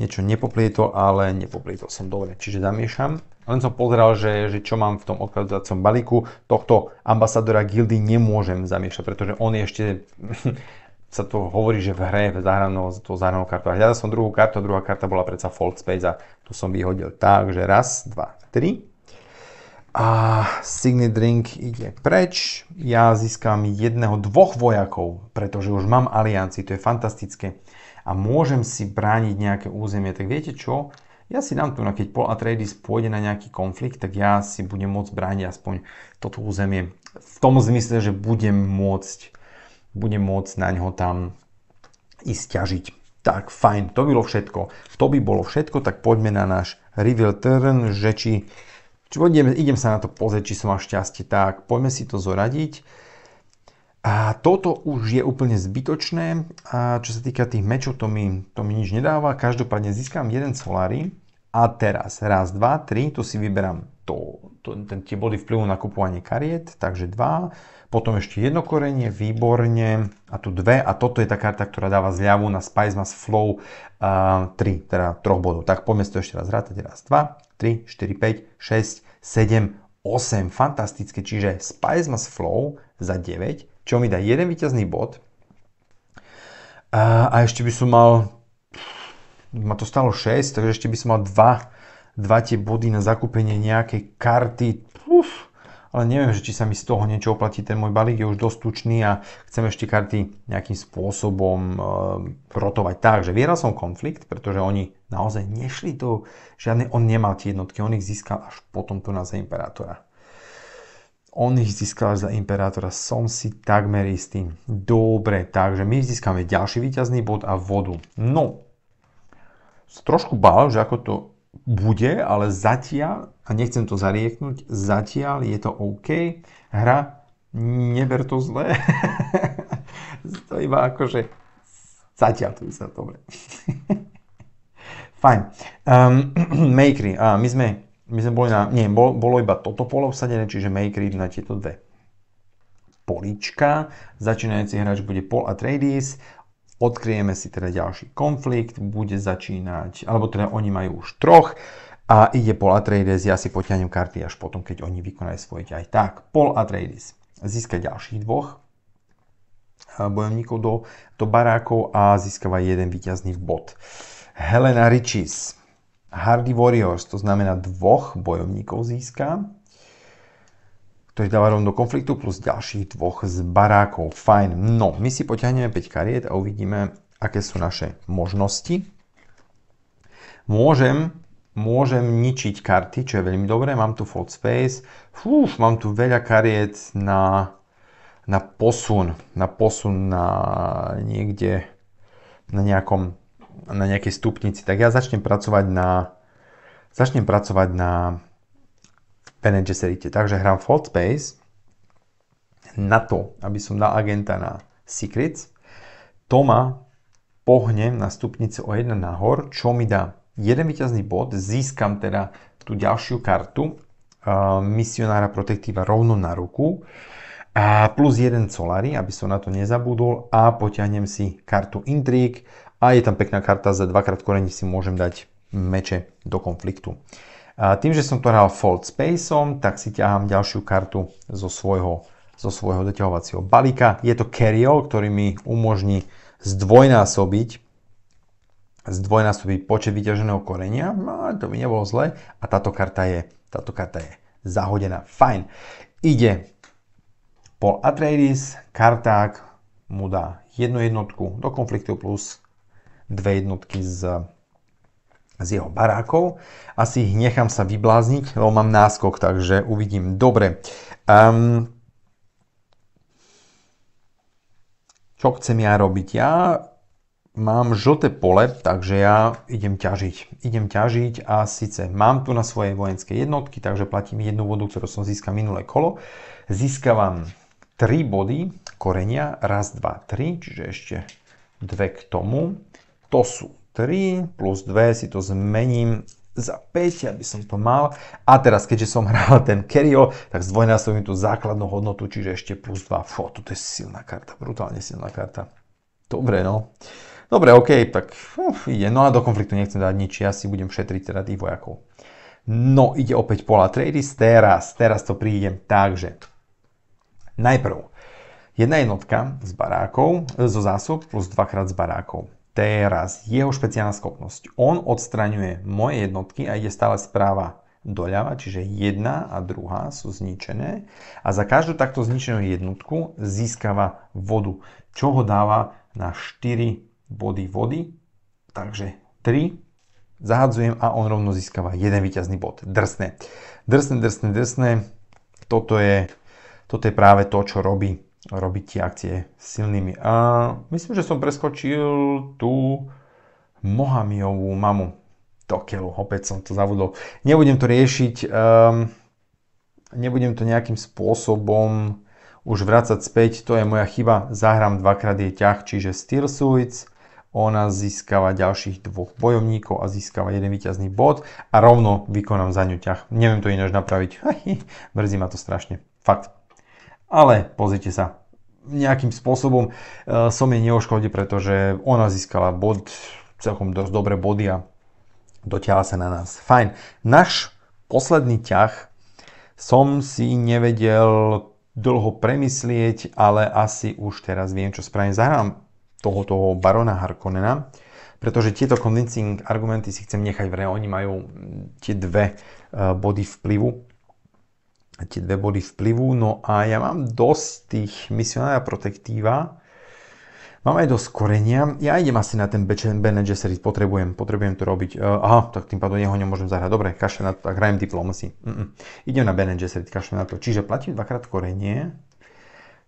niečo nepoplietol, ale nepoplietol som dobre, čiže zamiešam. Len som pozeral, že, že čo mám v tom odkladacom balíku. Tohto ambasadora gildy nemôžem zamiešať, pretože on je ešte *laughs* sa to hovorí, že v hre v zahranou, tú zahranú kartu. A hľadal som druhú kartu, druhá karta bola predsa Fold Space a tu som vyhodil tak, že raz, dva, tri a Signy Drink ide preč. Ja získam jedného, dvoch vojakov, pretože už mám alianci, to je fantastické. A môžem si brániť nejaké územie. Tak viete čo? Ja si dám tu, keď Paul Atreides pôjde na nejaký konflikt, tak ja si budem môcť brániť aspoň toto územie. V tom zmysle, že budem môcť, budem môcť na ňo tam ísť ťažiť. Tak, fajn, to bylo všetko. To by bolo všetko, tak poďme na náš reveal turn, že či čo idem, idem sa na to pozrieť, či som mal šťastie. Tak, poďme si to zoradiť. A toto už je úplne zbytočné. A čo sa týka tých mečov, to mi, to mi nič nedáva. Každopádne získam jeden solári. A teraz, raz, dva, tri, tu si vyberám to, to, ten, tie body vplyvu na kupovanie kariet, takže dva. Potom ešte jedno korenie, výborne. A tu dve. A toto je tá karta, ktorá dáva zľavu na Spice Mass Flow uh, 3, teda troch bodov. Tak poďme si to ešte raz rátať. Raz, dva, 3, 4, 5, 6, 7, 8. Fantastické, čiže Spice Mass Flow za 9, čo mi dá jeden vyťazný bod. A, a ešte by som mal, ma to stalo 6, takže ešte by som mal 2, 2 tie body na zakúpenie nejakej karty. Uf, ale neviem, že či sa mi z toho niečo oplatí. Ten môj balík je už dosť tučný a chcem ešte karty nejakým spôsobom e, rotovať Takže vyhral som konflikt, pretože oni naozaj nešli to. žiadne, on nemal tie jednotky, on ich získal až potom tu na za imperátora. On ich získal za imperátora, som si takmer istý. Dobre, takže my získame ďalší výťazný bod a vodu. No, trošku bál, že ako to bude, ale zatiaľ, a nechcem to zarieknúť, zatiaľ je to OK. Hra, neber to zle. *laughs* to iba akože zatiaľ to vyzerá dobre. *laughs* Fajn. Um, *clears throat* Makery, a my sme, my sme boli na... Nie, bol, bolo iba toto polo obsadené, čiže Makery na tieto dve polička. Začínajúci hráč bude Paul Atreides. Odkryjeme si teda ďalší konflikt, bude začínať, alebo teda oni majú už troch a ide Paul Atreides, ja si potiahnem karty až potom, keď oni vykonajú svoje aj tak. Paul Atreides získa ďalších dvoch eh, bojovníkov do, do barákov a získava jeden výťazný bod. Uh, Helena Richis. Hardy Warriors, to znamená dvoch bojovníkov získa, ktorý dáva rovno do konfliktu, plus ďalších dvoch z barákov. Fajn. No, my si poťahneme 5 kariet a uvidíme, aké sú naše možnosti. Môžem, môžem ničiť karty, čo je veľmi dobré. Mám tu Fold Space. Fúf, mám tu veľa kariet na, na posun. Na posun na niekde na nejakom na nejakej stupnici, tak ja začnem pracovať na začnem pracovať na Pen Gesserite. Takže hrám Fold Space na to, aby som dal agenta na Secrets. To ma pohne na stupnice o 1 nahor, čo mi dá jeden výťazný bod, získam teda tú ďalšiu kartu uh, misionára protektíva rovno na ruku a plus jeden solary, aby som na to nezabudol a potiahnem si kartu Intrigue a je tam pekná karta, za dvakrát korení si môžem dať meče do konfliktu. A tým, že som to hral Fold Spaceom, tak si ťahám ďalšiu kartu zo svojho, zo svojho doťahovacieho balíka. Je to Carryall, ktorý mi umožní zdvojnásobiť zdvojnásobiť počet vyťaženého korenia, no, to by nebolo zle a táto karta je, táto karta je zahodená. Fajn. Ide Paul Atreides, karták mu dá jednu jednotku do konfliktu plus dve jednotky z, z jeho barákov. Asi ich nechám sa vyblázniť, lebo mám náskok, takže uvidím. Dobre. Um, čo chcem ja robiť? Ja mám žlté pole, takže ja idem ťažiť. Idem ťažiť a síce mám tu na svojej vojenské jednotky, takže platím jednu vodu, ktorú som získal minulé kolo. Získavam 3 body korenia, raz, dva tri, čiže ešte dve k tomu to sú 3, plus 2 si to zmením za 5, aby som to mal. A teraz, keďže som hral ten Kerio, tak zdvojnásobím tú základnú hodnotu, čiže ešte plus 2. Fú, toto je silná karta, brutálne silná karta. Dobre, no. Dobre, OK, tak uf, ide. No a do konfliktu nechcem dať nič, ja si budem šetriť teda tých vojakov. No, ide opäť pola Atreides, teraz, teraz to prídem. Takže, najprv, jedna jednotka z barákov, e, zo zásob plus dvakrát z barákov teraz jeho špeciálna schopnosť. On odstraňuje moje jednotky a ide stále správa doľava, čiže jedna a druhá sú zničené a za každú takto zničenú jednotku získava vodu, čo ho dáva na 4 body vody, takže 3 zahadzujem a on rovno získava jeden výťazný bod. Drsné. Drsné, drsné, drsné. Toto je, toto je práve to, čo robí robiť tie akcie silnými. A myslím, že som preskočil tú Mohamiovú mamu. Tokelu, opäť som to zavodol. Nebudem to riešiť, um, nebudem to nejakým spôsobom už vrácať späť, to je moja chyba. Zahrám dvakrát je ťah, čiže Steel Suits, ona získava ďalších dvoch bojovníkov a získava jeden výťazný bod a rovno vykonám za ňu ťah. Neviem to ináč napraviť. *laughs* Mrzí ma to strašne. Fakt ale pozrite sa, nejakým spôsobom e, som jej neoškodil, pretože ona získala bod, celkom dosť dobré body a dotiahla sa na nás. Fajn. Náš posledný ťah som si nevedel dlho premyslieť, ale asi už teraz viem, čo spravím. Zahrám toho, toho barona Harkonnena, pretože tieto convincing argumenty si chcem nechať v Oni majú tie dve e, body vplyvu tie dve body vplyvu. No a ja mám dosť tých misionára protektíva, Mám aj dosť korenia. Ja idem asi na ten Bene Gesserit, potrebujem, potrebujem to robiť. Uh, aha, tak tým pádom neho nemôžem zahrať. Dobre, kašle na to, tak hrajem diplomacy. Mm-mm. Idem na Bene Gesserit, kašle na to. Čiže platím dvakrát korenie.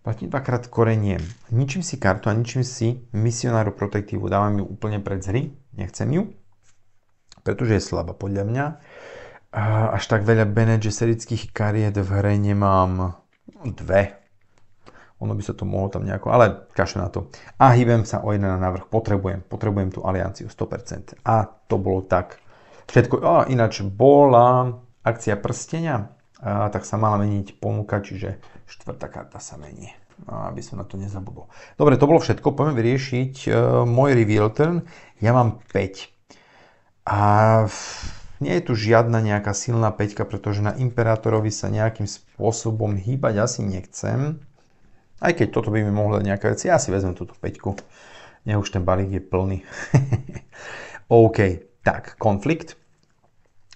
Platím dvakrát korenie. Ničím si kartu a ničím si misionáru protektívu. Dávam ju úplne pred z hry. Nechcem ju. Pretože je slabá podľa mňa až tak veľa Bene Gesseritských kariet v hre nemám. Dve. Ono by sa to mohlo tam nejako, ale kašľa na to. A hýbem sa o jeden na návrh. Potrebujem, potrebujem tú alianciu 100%. A to bolo tak. Všetko, a ináč bola akcia prstenia, a tak sa mala meniť ponuka, čiže štvrtá karta sa mení aby som na to nezabudol. Dobre, to bolo všetko. Poďme vyriešiť e, môj reveal turn. Ja mám 5. A nie je tu žiadna nejaká silná peťka, pretože na imperátorovi sa nejakým spôsobom hýbať asi nechcem. Aj keď toto by mi mohlo dať nejaké veci, ja si vezmem túto peťku. Nech už ten balík je plný. *laughs* OK, tak, konflikt.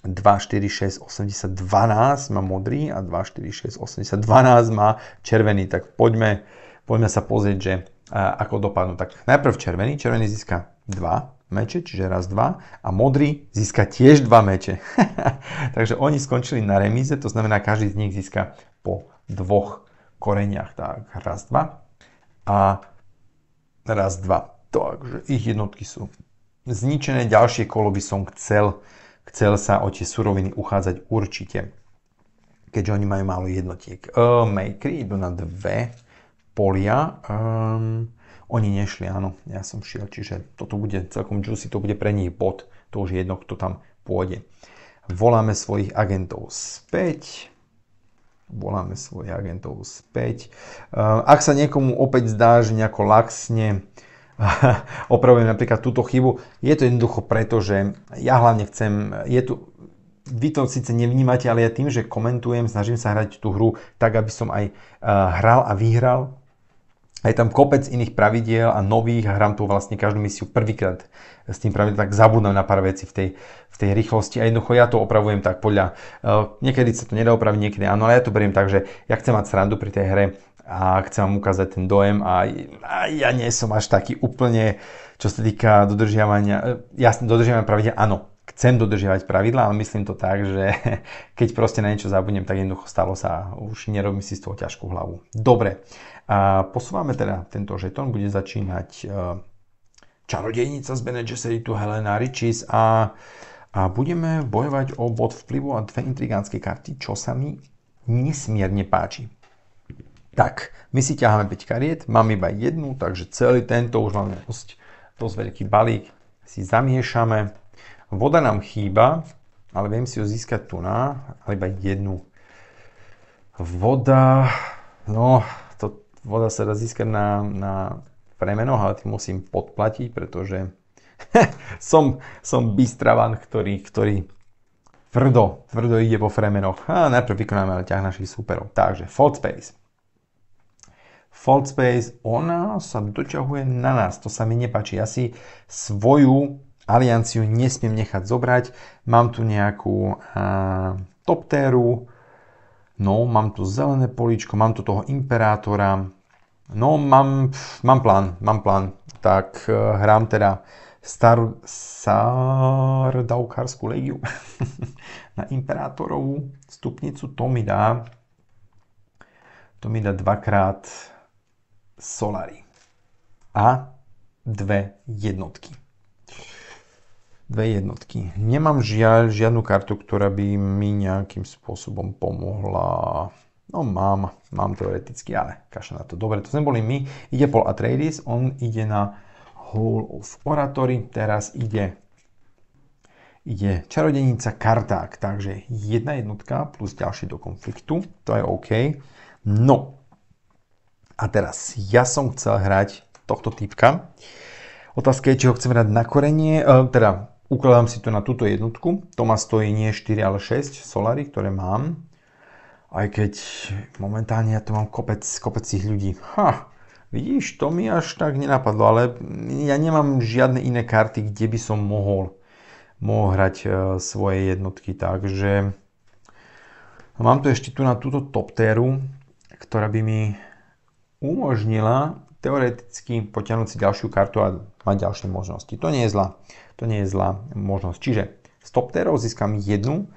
2, 4, 6, 80, 12 má modrý a 2, 4, 6, 80, 12 má červený. Tak poďme, poďme sa pozrieť, že ako dopadnú. Tak najprv červený. Červený získa 2, meče, čiže raz dva a modrý získa tiež dva meče. *laughs* Takže oni skončili na remíze, to znamená každý z nich získa po dvoch koreniach. Tak raz dva a raz dva. Takže ich jednotky sú zničené. Ďalšie kolo by som chcel, chcel sa o tie suroviny uchádzať určite. Keďže oni majú málo jednotiek. Uh, Makery idú na dve polia. Um, oni nešli, áno, ja som šiel, čiže toto bude celkom juicy, to bude pre nich bod, to už je jedno, kto tam pôjde. Voláme svojich agentov späť, voláme svojich agentov späť. Eh, ak sa niekomu opäť zdá, že nejako laxne *laughs* opravujem napríklad túto chybu, je to jednoducho preto, že ja hlavne chcem, je tu, vy to síce nevnímate, ale ja tým, že komentujem, snažím sa hrať tú hru tak, aby som aj eh, hral a vyhral, a je tam kopec iných pravidiel a nových a hrám tu vlastne každú misiu prvýkrát s tým pravidlom, tak zabudnem na pár veci v tej, v tej rýchlosti a jednoducho ja to opravujem tak podľa, uh, niekedy sa to nedá opraviť, niekedy áno, ale ja to beriem tak, že ja chcem mať srandu pri tej hre a chcem vám ukázať ten dojem a, a ja nie som až taký úplne, čo sa týka dodržiavania, eh, jasne, dodržiavania pravidel, áno, chcem dodržiavať pravidla, ale myslím to tak, že *laughs* keď proste na niečo zabudnem, tak jednoducho stalo sa, už nerobím si z toho ťažkú hlavu. Dobre, a posúvame teda tento žeton, bude začínať e, čarodejnica z Bene Gesseritu Helena Ričis a, a budeme bojovať o bod vplyvu a dve intrigánske karty, čo sa mi nesmierne páči. Tak, my si ťaháme 5 kariet, mám iba jednu, takže celý tento už máme dosť, dosť veľký balík, si zamiešame Voda nám chýba, ale viem si ju získať tu na, ale iba jednu. Voda, no, to, voda sa dá získať na, na premenoch, ale tým musím podplatiť, pretože *laughs* som, som bystravan, ktorý, ktorý tvrdo, tvrdo ide po fremenoch. A najprv vykonáme ale ťah našich superov. Takže Fold Space. Fold Space, ona sa doťahuje na nás, to sa mi nepáči. Ja si svoju alianciu nesmiem nechať zobrať. Mám tu nejakú uh, toptéru, no, mám tu zelené políčko, mám tu toho imperátora, no, mám, pf, mám plán, mám plán. Tak uh, hrám teda star, Sardaukárskú legiu *laughs* na imperátorovú stupnicu, to mi dá to mi dá dvakrát solary a dve jednotky dve jednotky. Nemám žiaľ žiadnu kartu, ktorá by mi nejakým spôsobom pomohla. No mám, mám teoreticky, ale kaša na to. Dobre, to sme boli my. Ide Paul Atreides, on ide na Hall of Oratory, teraz ide ide čarodenica karták, takže jedna jednotka plus ďalší do konfliktu, to je OK. No, a teraz, ja som chcel hrať tohto typka. Otázka je, či ho chcem hrať na korenie, e, teda Ukladám si to na túto jednotku. To ma stojí nie 4, ale 6 solary, ktoré mám. Aj keď momentálne ja tu mám kopec, kopec tých ľudí. Ha, vidíš, to mi až tak nenapadlo, ale ja nemám žiadne iné karty, kde by som mohol, mohol hrať e, svoje jednotky. Takže mám tu ešte tu na túto toptéru, ktorá by mi umožnila teoreticky potiahnuť si ďalšiu kartu a mať ďalšie možnosti. To nie je zlá, to nie je zlá možnosť. Čiže z top terov získam jednu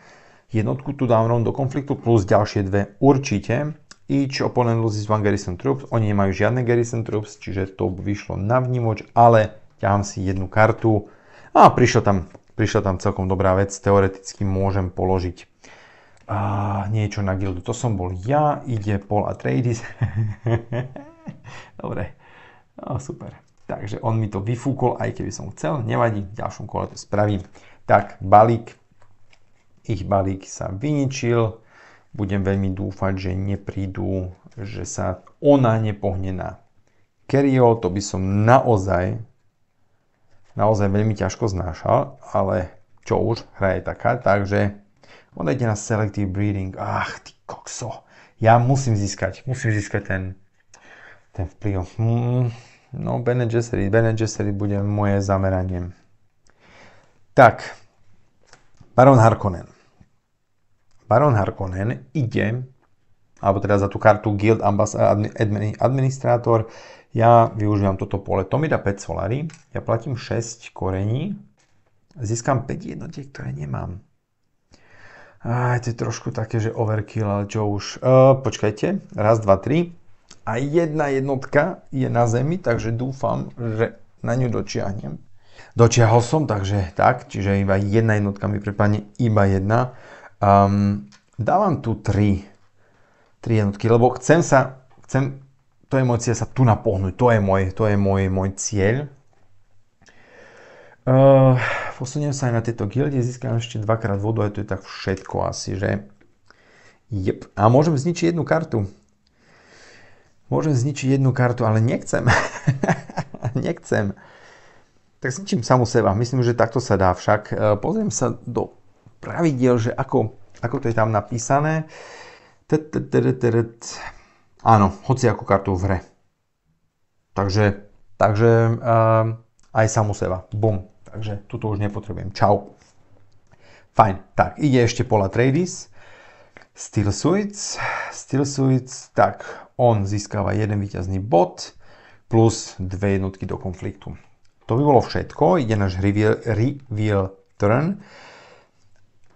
jednotku tu dám rovno do konfliktu plus ďalšie dve určite. Each opponent loses one garrison troops, oni nemajú žiadne garrison troops, čiže to vyšlo na vnímoč, ale ťahám si jednu kartu a prišla tam, prišla tam celkom dobrá vec, teoreticky môžem položiť a, niečo na gildu. To som bol ja, ide Paul Atreides. *laughs* Dobre, no, super. Takže on mi to vyfúkol, aj keby som chcel, nevadí, v ďalšom kole to spravím. Tak balík, ich balík sa vyničil, budem veľmi dúfať, že neprídu, že sa ona nepohne na Kerio, to by som naozaj, naozaj veľmi ťažko znášal, ale čo už, hra je taká, takže on ide na Selective Breeding, ach ty kokso, ja musím získať, musím získať ten, ten vplyv. Hmm No, Bene Gesserit. Bene Gesserit bude moje zameranie. Tak, Baron Harkonnen. Baron Harkonnen ide, alebo teda za tú kartu Guild Administrator, Administrátor, ja využívam toto pole. To mi dá 5 solary, ja platím 6 korení, získam 5 jednotiek, ktoré nemám. Aj, to je trošku také, že overkill, ale čo už. E, počkajte, raz, dva, tri a jedna jednotka je na zemi, takže dúfam, že na ňu dočiahnem. Dočiahol som, takže tak, čiže iba jedna jednotka mi prepadne, iba jedna. Um, dávam tu tri, tri jednotky, lebo chcem sa, chcem, to je môj cieľ sa tu napohnúť, to je môj, to je môj, môj cieľ. Uh, posuniem sa aj na tieto gildie, získam ešte dvakrát vodu a to je tak všetko asi, že? Yep. A môžem zničiť jednu kartu. Môžem zničiť jednu kartu, ale nechcem. *laughs* nechcem. Tak zničím samu seba. Myslím, že takto sa dá. Však e, pozriem sa do pravidel, že ako, ako to je tam napísané. Áno, hoci ako kartu v hre. Takže, takže ehm, aj samu seba. Bum. Takže tuto už nepotrebujem. Čau. Fajn. Tak, ide ešte pola Tradis. Steel Suits. Steel Suits. Tak, on získava jeden víťazný bod plus dve jednotky do konfliktu. To by bolo všetko, ide náš reveal, reveal turn.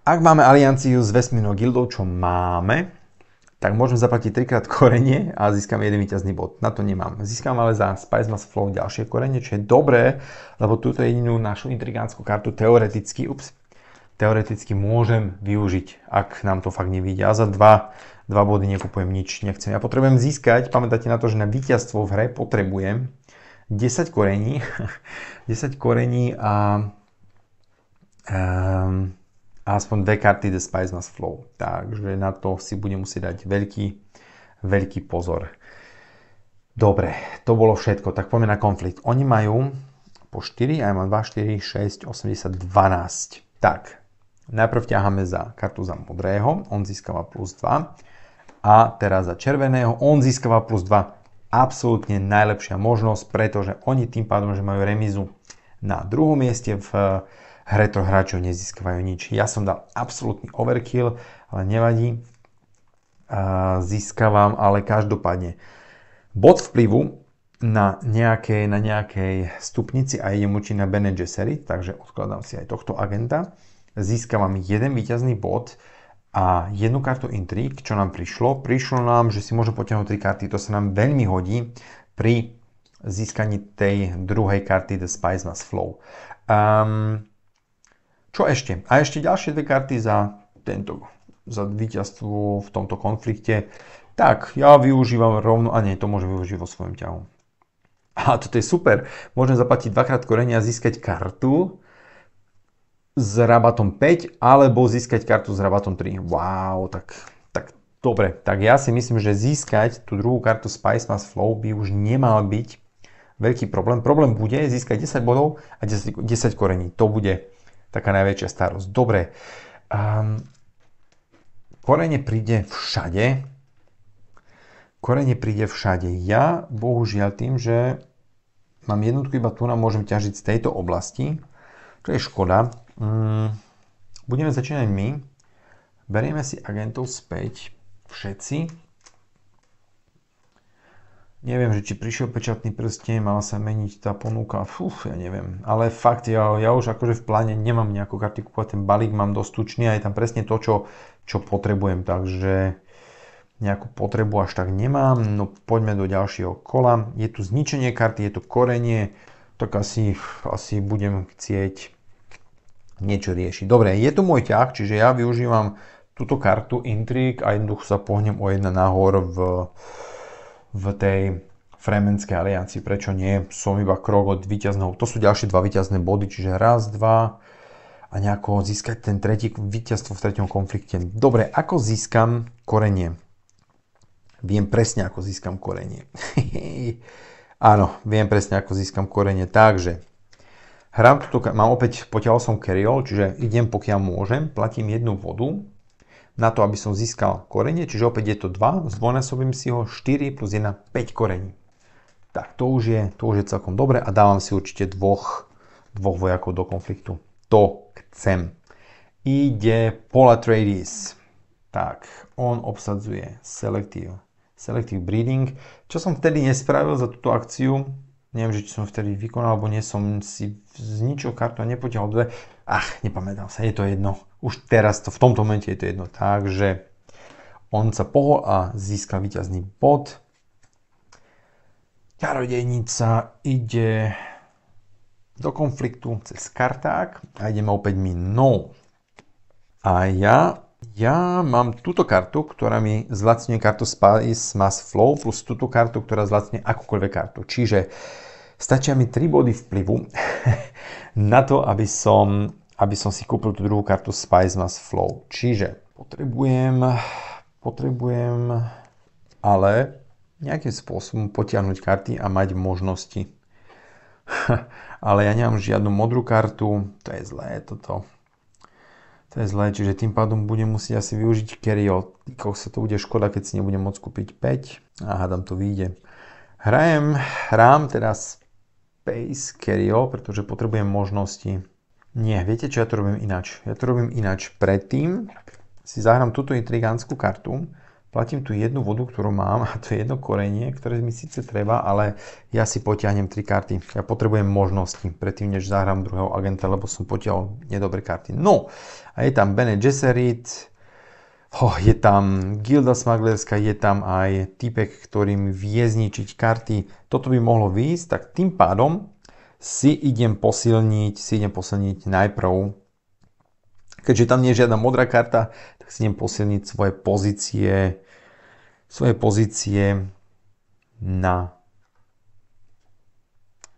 Ak máme alianciu s vesmírnou gildou, čo máme, tak môžeme zaplatiť trikrát korenie a získame jeden víťazný bod. Na to nemám. Získam ale za Spice Mass Flow ďalšie korenie, čo je dobré, lebo túto jedinú našu intrigánsku kartu teoreticky, ups, teoreticky môžem využiť, ak nám to fakt nevidia. A za dva, dva body nekupujem nič, nechcem. Ja potrebujem získať, pamätáte na to, že na víťazstvo v hre potrebujem 10 korení, 10 *laughs* korení a a ehm, aspoň dve karty The Spice Must Flow. Takže na to si budem musieť dať veľký, veľký pozor. Dobre, to bolo všetko. Tak poďme na konflikt. Oni majú po 4, aj ja mám 2, 4, 6, 80, 12. Tak, Najprv ťaháme za kartu za modrého, on získava plus 2. A teraz za červeného, on získava plus 2. Absolútne najlepšia možnosť, pretože oni tým pádom, že majú remizu na druhom mieste v eh, hre troch hráčov nezískavajú nič. Ja som dal absolútny overkill, ale nevadí. Eh, získavam, ale každopádne bod vplyvu na nejakej, na nejakej stupnici a idem učiť na Bene Gesserit, takže odkladám si aj tohto agenta získavam jeden výťazný bod a jednu kartu intrík, čo nám prišlo. Prišlo nám, že si môžem potiahnuť tri karty, to sa nám veľmi hodí pri získaní tej druhej karty The Spice Mass Flow. Um, čo ešte? A ešte ďalšie dve karty za tento, za víťazstvo v tomto konflikte. Tak, ja využívam rovno, a nie, to môžem využiť vo svojom ťahu. A toto je super, môžem zaplatiť dvakrát korenia a získať kartu, s rabatom 5 alebo získať kartu s rabatom 3. Wow, tak, tak dobre. Tak ja si myslím, že získať tú druhú kartu Spice Mass Flow by už nemal byť veľký problém. Problém bude získať 10 bodov a 10, 10 korení. To bude taká najväčšia starosť. Dobre. Um, korene príde všade. Korene príde všade. Ja bohužiaľ tým, že mám jednotku iba tu, môžem ťažiť z tejto oblasti. To je škoda. Mm, budeme začínať my. Berieme si agentov späť, všetci. Neviem, že či prišiel pečatný prsteň, mala sa meniť tá ponuka, fúf, ja neviem. Ale fakt, ja, ja už akože v pláne nemám nejakú karty kúpať, ten balík mám dostučný a je tam presne to, čo, čo potrebujem, takže nejakú potrebu až tak nemám. No poďme do ďalšieho kola. Je tu zničenie karty, je tu korenie, tak asi, asi budem chcieť niečo rieši. Dobre, je tu môj ťah, čiže ja využívam túto kartu Intrigue a jednoducho sa pohnem o jedna nahor v, v tej Fremenskej aliancii. Prečo nie? Som iba krok od víťazného. To sú ďalšie dva víťazné body, čiže raz, dva a nejako získať ten tretí víťazstvo v treťom konflikte. Dobre, ako získam korenie? Viem presne, ako získam korenie. *laughs* Áno, viem presne, ako získam korenie. Takže Hrám tuto, mám opäť, potiaľ som keriol, čiže idem pokiaľ môžem, platím jednu vodu na to, aby som získal korenie, čiže opäť je to 2, zdvojnásobím si ho 4 plus 1, 5 korení. Tak to už je, to už je celkom dobre a dávam si určite dvoch, dvoch vojakov do konfliktu. To chcem. Ide Polatrades. Tak, on obsadzuje Selective, selective Breeding. Čo som vtedy nespravil za túto akciu, Neviem, že či som vtedy vykonal, alebo nie som si zničil kartu a nepotiahol dve. Ach, nepamätám sa, je to jedno. Už teraz to, v tomto momente je to jedno. Takže on sa pohol a získa víťazný bod. Čarodejnica ide do konfliktu cez karták a ideme opäť my. No. A ja ja mám túto kartu, ktorá mi zlacňuje kartu Spice Mass Flow plus túto kartu, ktorá zlacňuje akúkoľvek kartu. Čiže stačia mi 3 body vplyvu *laughs* na to, aby som, aby som si kúpil tú druhú kartu Spice Mass Flow. Čiže potrebujem, potrebujem ale nejakým spôsobom potiahnuť karty a mať možnosti. *laughs* ale ja nemám žiadnu modrú kartu, to je zlé toto. To je zlé, čiže tým pádom budem musieť asi využiť Kerio. Koch sa to bude škoda, keď si nebudem môcť kúpiť 5. A hádam to vyjde. Hrajem, hrám teraz Space Kerio, pretože potrebujem možnosti. Nie, viete čo, ja to robím inač. Ja to robím inač. Predtým si zahrám túto intrigánsku kartu, platím tu jednu vodu, ktorú mám *laughs* a to je jedno korenie, ktoré mi síce treba, ale ja si potiahnem tri karty. Ja potrebujem možnosti predtým, než zahrám druhého agenta, lebo som potiahol nedobré karty. No, a je tam Bene Gesserit, oh, je tam Gilda Smaglerska, je tam aj typek, ktorým vie zničiť karty. Toto by mohlo výjsť, tak tým pádom si idem posilniť, si idem posilniť najprv keďže tam nie je žiadna modrá karta, tak si idem posilniť svoje pozície, svoje pozície na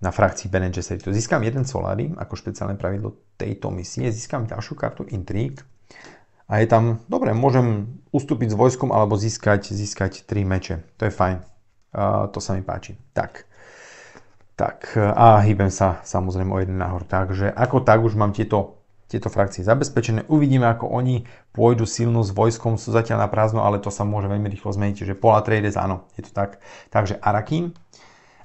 na frakcii Bene Gesserit. Získam jeden solárium ako špeciálne pravidlo tejto misie, získam ďalšiu kartu intrík. a je tam, dobre, môžem ustúpiť s vojskom alebo získať, získať tri meče. To je fajn. Uh, to sa mi páči. Tak. Tak. A hýbem sa samozrejme o jeden nahor. Takže ako tak už mám tieto, tieto frakcie zabezpečené. Uvidíme, ako oni pôjdu silno s vojskom. Sú zatiaľ na prázdno, ale to sa môže veľmi rýchlo zmeniť. Že Pola Trades, áno, je to tak. Takže Arakin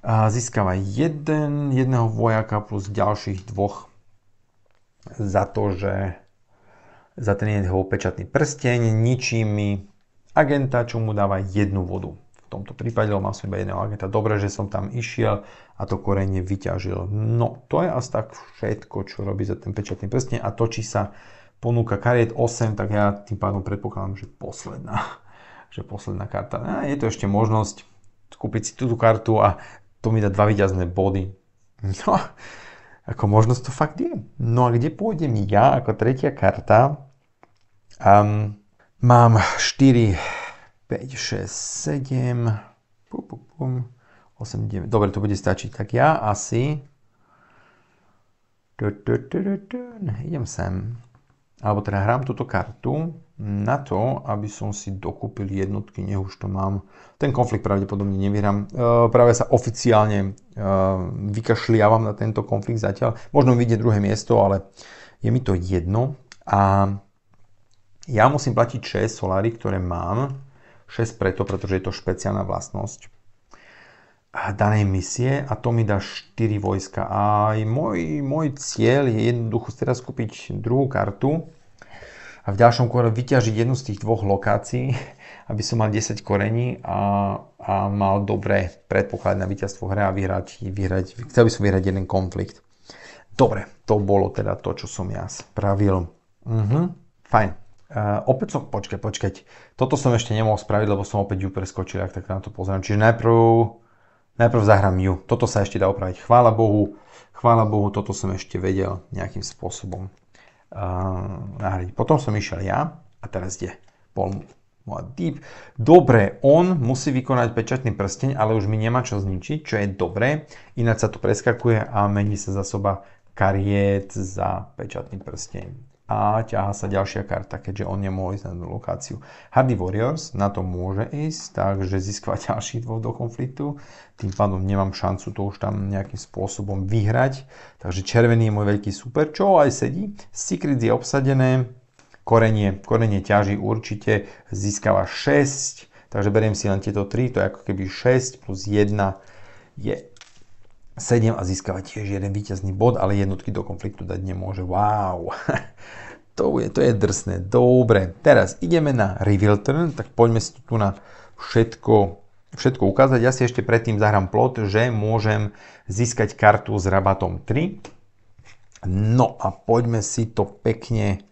získava jeden, jedného vojaka plus ďalších dvoch za to, že za ten jeho pečatný prsteň ničí mi agenta, čo mu dáva jednu vodu. V tomto prípade, lebo mám som iba jedného agenta. Dobre, že som tam išiel a to korenie vyťažil. No, to je asi tak všetko, čo robí za ten pečatný prsteň a točí sa ponúka kariet 8, tak ja tým pádom predpokladám, že posledná, *laughs* že posledná karta. A je to ešte možnosť kúpiť si túto kartu a to mi dá dva výťazné body. No, ako možnosť to fakt je. No a kde pôjdem ja ako tretia karta? Um, mám 4, 5, 6, 7, pum, pum, pum, 8, 9. Dobre, to bude stačiť. Tak ja asi... Tu, tu, tu, idem sem. Alebo teda hrám túto kartu na to, aby som si dokúpil jednotky, nech už to mám. Ten konflikt pravdepodobne nevyhrám. E, práve sa oficiálne e, vykašliavam na tento konflikt zatiaľ. Možno vyjde druhé miesto, ale je mi to jedno. A ja musím platiť 6 solári, ktoré mám. 6 preto, pretože je to špeciálna vlastnosť danej misie a to mi dá 4 vojska. A môj, môj cieľ je jednoducho teraz kúpiť druhú kartu, a v ďalšom kore vyťažiť jednu z tých dvoch lokácií, *laughs* aby som mal 10 korení a, a mal dobré predpoklady na víťazstvo hre a vyhrať, vyhrať, chcel by som vyhrať jeden konflikt. Dobre, to bolo teda to, čo som ja spravil. Mhm, fajn. Uh, opäť som, počkaj, počkať, toto som ešte nemohol spraviť, lebo som opäť ju preskočil, ak tak na to pozriem. Čiže najprv, najprv zahrám ju. Toto sa ešte dá opraviť. Chvála Bohu, chvála Bohu, toto som ešte vedel nejakým spôsobom Ehm, nahradiť. Potom som išiel ja a teraz ide pol môj typ. Dobre, on musí vykonať pečatný prsteň, ale už mi nemá čo zničiť, čo je dobré. Ináč sa tu preskakuje a mení sa za soba kariet za pečatný prsteň a ťaha sa ďalšia karta, keďže on nemohol ísť na tú lokáciu. Hardy Warriors na to môže ísť, takže získava *laughs* ďalších dvoch do konfliktu. Tým pádom nemám šancu to už tam nejakým spôsobom vyhrať. Takže červený je môj veľký super, čo aj sedí. Secret je obsadené, korenie, korenie ťaží určite, získava 6, takže beriem si len tieto 3, to je ako keby 6 plus 1 je 7 a získava tiež jeden víťazný bod, ale jednotky do konfliktu dať nemôže. Wow! *laughs* To je, to je drsné. Dobre, teraz ideme na reveal turn, tak poďme si tu na všetko, všetko ukázať. Ja si ešte predtým zahrám plot, že môžem získať kartu s rabatom 3. No a poďme si to pekne,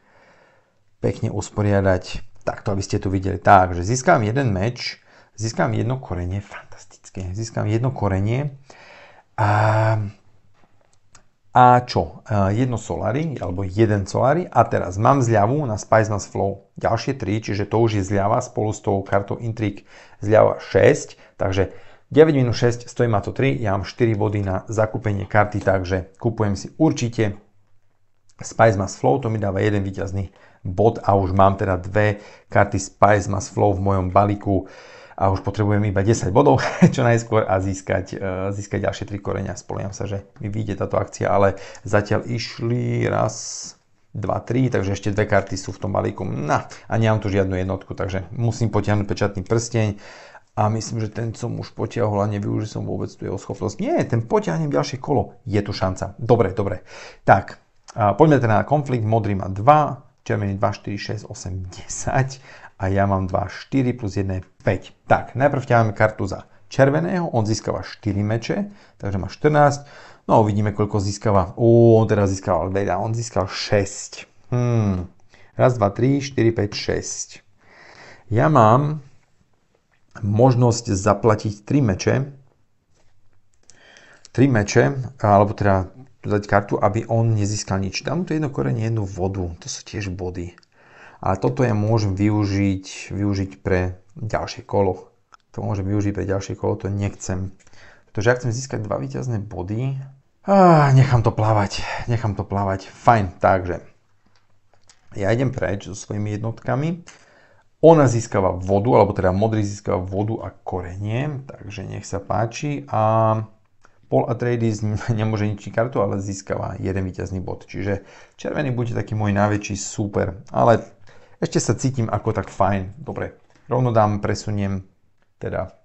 pekne usporiadať takto, aby ste tu videli. Takže získam jeden meč, získam jedno korenie, fantastické, získam jedno korenie a a čo? E, jedno solary, alebo jeden solary. A teraz mám zľavu na Spice Nas Flow ďalšie 3, čiže to už je zľava spolu s tou kartou Intrigue zľava 6. Takže 9 minus 6 stojí ma to 3, ja mám 4 body na zakúpenie karty, takže kupujem si určite Spice Mass Flow, to mi dáva jeden výťazný bod a už mám teda dve karty Spice Mass Flow v mojom balíku a už potrebujem iba 10 bodov *laughs* čo najskôr a získať, e, získať ďalšie 3 koreňa. Spoliam sa, že mi vyjde táto akcia, ale zatiaľ išli raz, 2, 3, takže ešte dve karty sú v tom balíku. Na, a nemám tu žiadnu jednotku, takže musím potiahnuť pečatný prsteň a myslím, že ten som už potiahol a nevyužil som vôbec tu jeho schopnosť. Nie, ten potiahnem ďalšie kolo. Je tu šanca. Dobre, dobre. Tak, poďme teda na konflikt. Modrý má 2, červený 2, 4, 6, 8, 10 a ja mám 2, 4 plus 1 je 5. Tak, najprv ťaháme kartu za červeného, on získava 4 meče, takže má 14. No uvidíme, koľko získava. Ó, on teraz získal veľa, on získal 6. Hmm. Raz, 2, 3, 4, 5, 6. Ja mám možnosť zaplatiť 3 meče. 3 meče, alebo teda dať kartu, aby on nezískal nič. Dám tu jedno korenie, jednu vodu. To sú tiež body. A toto ja môžem využiť, využiť pre ďalšie kolo. To môžem využiť pre ďalšie kolo, to nechcem. Pretože ak chcem získať dva vyťazné body. Ah, nechám to plávať, nechám to plávať. Fajn, takže ja idem preč so svojimi jednotkami. Ona získava vodu, alebo teda modrý získava vodu a korenie, takže nech sa páči. A Paul Atreides *laughs* nemôže ničiť kartu, ale získava jeden víťazný bod. Čiže červený bude taký môj najväčší super, ale ešte sa cítim ako tak fajn. Dobre, rovno dám, presuniem teda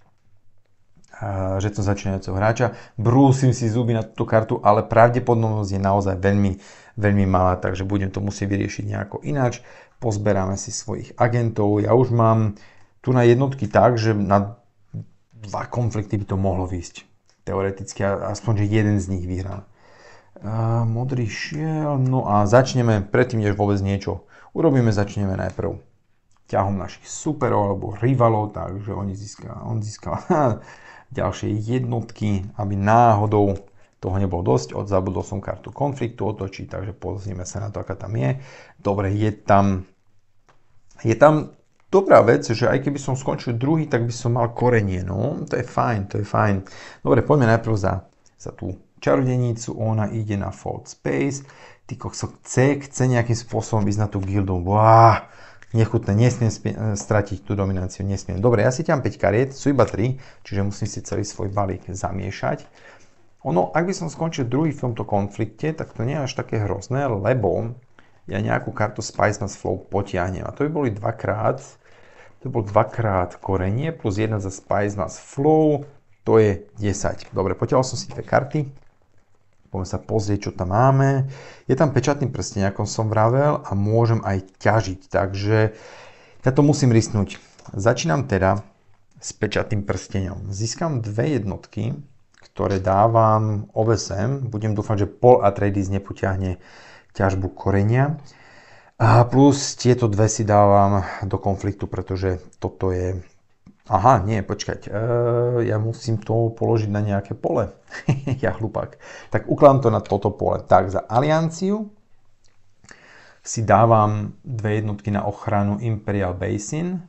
že som začínajúceho hráča. Brúsim si zuby na túto kartu, ale pravdepodobnosť je naozaj veľmi, veľmi malá, takže budem to musieť vyriešiť nejako ináč. Pozberáme si svojich agentov. Ja už mám tu na jednotky tak, že na dva konflikty by to mohlo výsť. Teoreticky aspoň, že jeden z nich vyhrá modrý šiel. No a začneme predtým, než vôbec niečo urobíme, začneme najprv ťahom našich superov alebo rivalov, takže oni on získal *laughs* ďalšie jednotky, aby náhodou toho nebolo dosť. Odzabudol som kartu konfliktu otočiť, takže pozrieme sa na to, aká tam je. Dobre, je tam, je tam dobrá vec, že aj keby som skončil druhý, tak by som mal korenie. No, to je fajn, to je fajn. Dobre, poďme najprv za, za tú čarodenicu, ona ide na Fold Space, ty kokso chce, chce nejakým spôsobom ísť na tú gildu, Uá, nechutné, nesmiem stratiť tú domináciu, nesmiem. Dobre, ja si ťam 5 kariet, sú iba 3, čiže musím si celý svoj balík zamiešať. Ono, ak by som skončil druhý v tomto konflikte, tak to nie je až také hrozné, lebo ja nejakú kartu Spice Mass Flow potiahnem. A to by boli dvakrát, to bol dvakrát korenie plus jedna za Spice Mass Flow, to je 10. Dobre, potiahol som si dve karty, Poďme sa pozrieť, čo tam máme. Je tam pečatný prsteň, ako som vravel a môžem aj ťažiť, takže ja to musím risknúť. Začínam teda s pečatým prsteňom. Získam dve jednotky, ktoré dávam obe sem. Budem dúfať, že Pol Atreides nepoťahne ťažbu korenia. A plus tieto dve si dávam do konfliktu, pretože toto je Aha, nie, počkať. E, ja musím to položiť na nejaké pole. *laughs* ja hlupák. Tak ukladám to na toto pole. Tak za alianciu si dávam dve jednotky na ochranu Imperial Basin.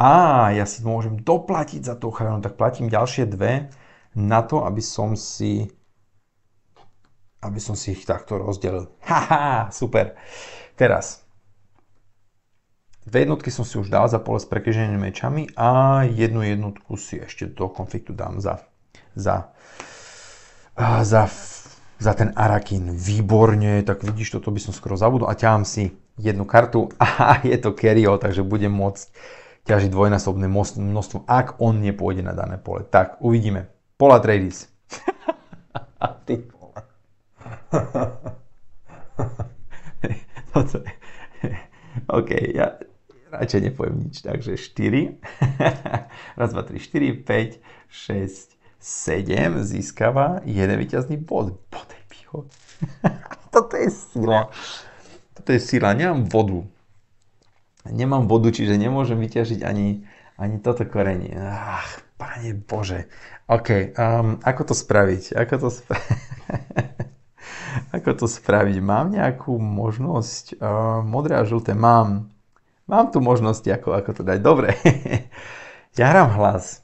A ja si môžem doplatiť za tú ochranu, tak platím ďalšie dve na to, aby som si aby som si ich takto rozdelil. *laughs* Haha, super. Teraz, Dve jednotky som si už dal za pole s prekeženými mečami a jednu jednotku si ešte do konfliktu dám za, za, za, za ten Arakin. Výborne, tak vidíš, toto by som skoro zabudol a ťahám si jednu kartu *laughs* a je to Kerio, takže budem môcť ťažiť dvojnásobné množstvo, ak on nepôjde na dané pole. Tak, uvidíme. Pola Tradis. *laughs* Ty toto *laughs* je... OK, ja, radšej nepoviem nič, takže 4. *laughs* Raz, 2, 3, 4, 5, 6, 7 získava jeden vyťazný bod. Bode, pivo. *laughs* Toto je sila. Toto je sila. Nemám vodu. Nemám vodu, čiže nemôžem vyťažiť ani, ani toto korenie. Ach, pane Bože. OK, um, ako to spraviť? Ako to, spraviť? *laughs* ako to spraviť? Mám nejakú možnosť? Uh, modré a žlté mám. Mám tu možnosti, ako, ako to dať. Dobre, *laughs* ja hrám hlas.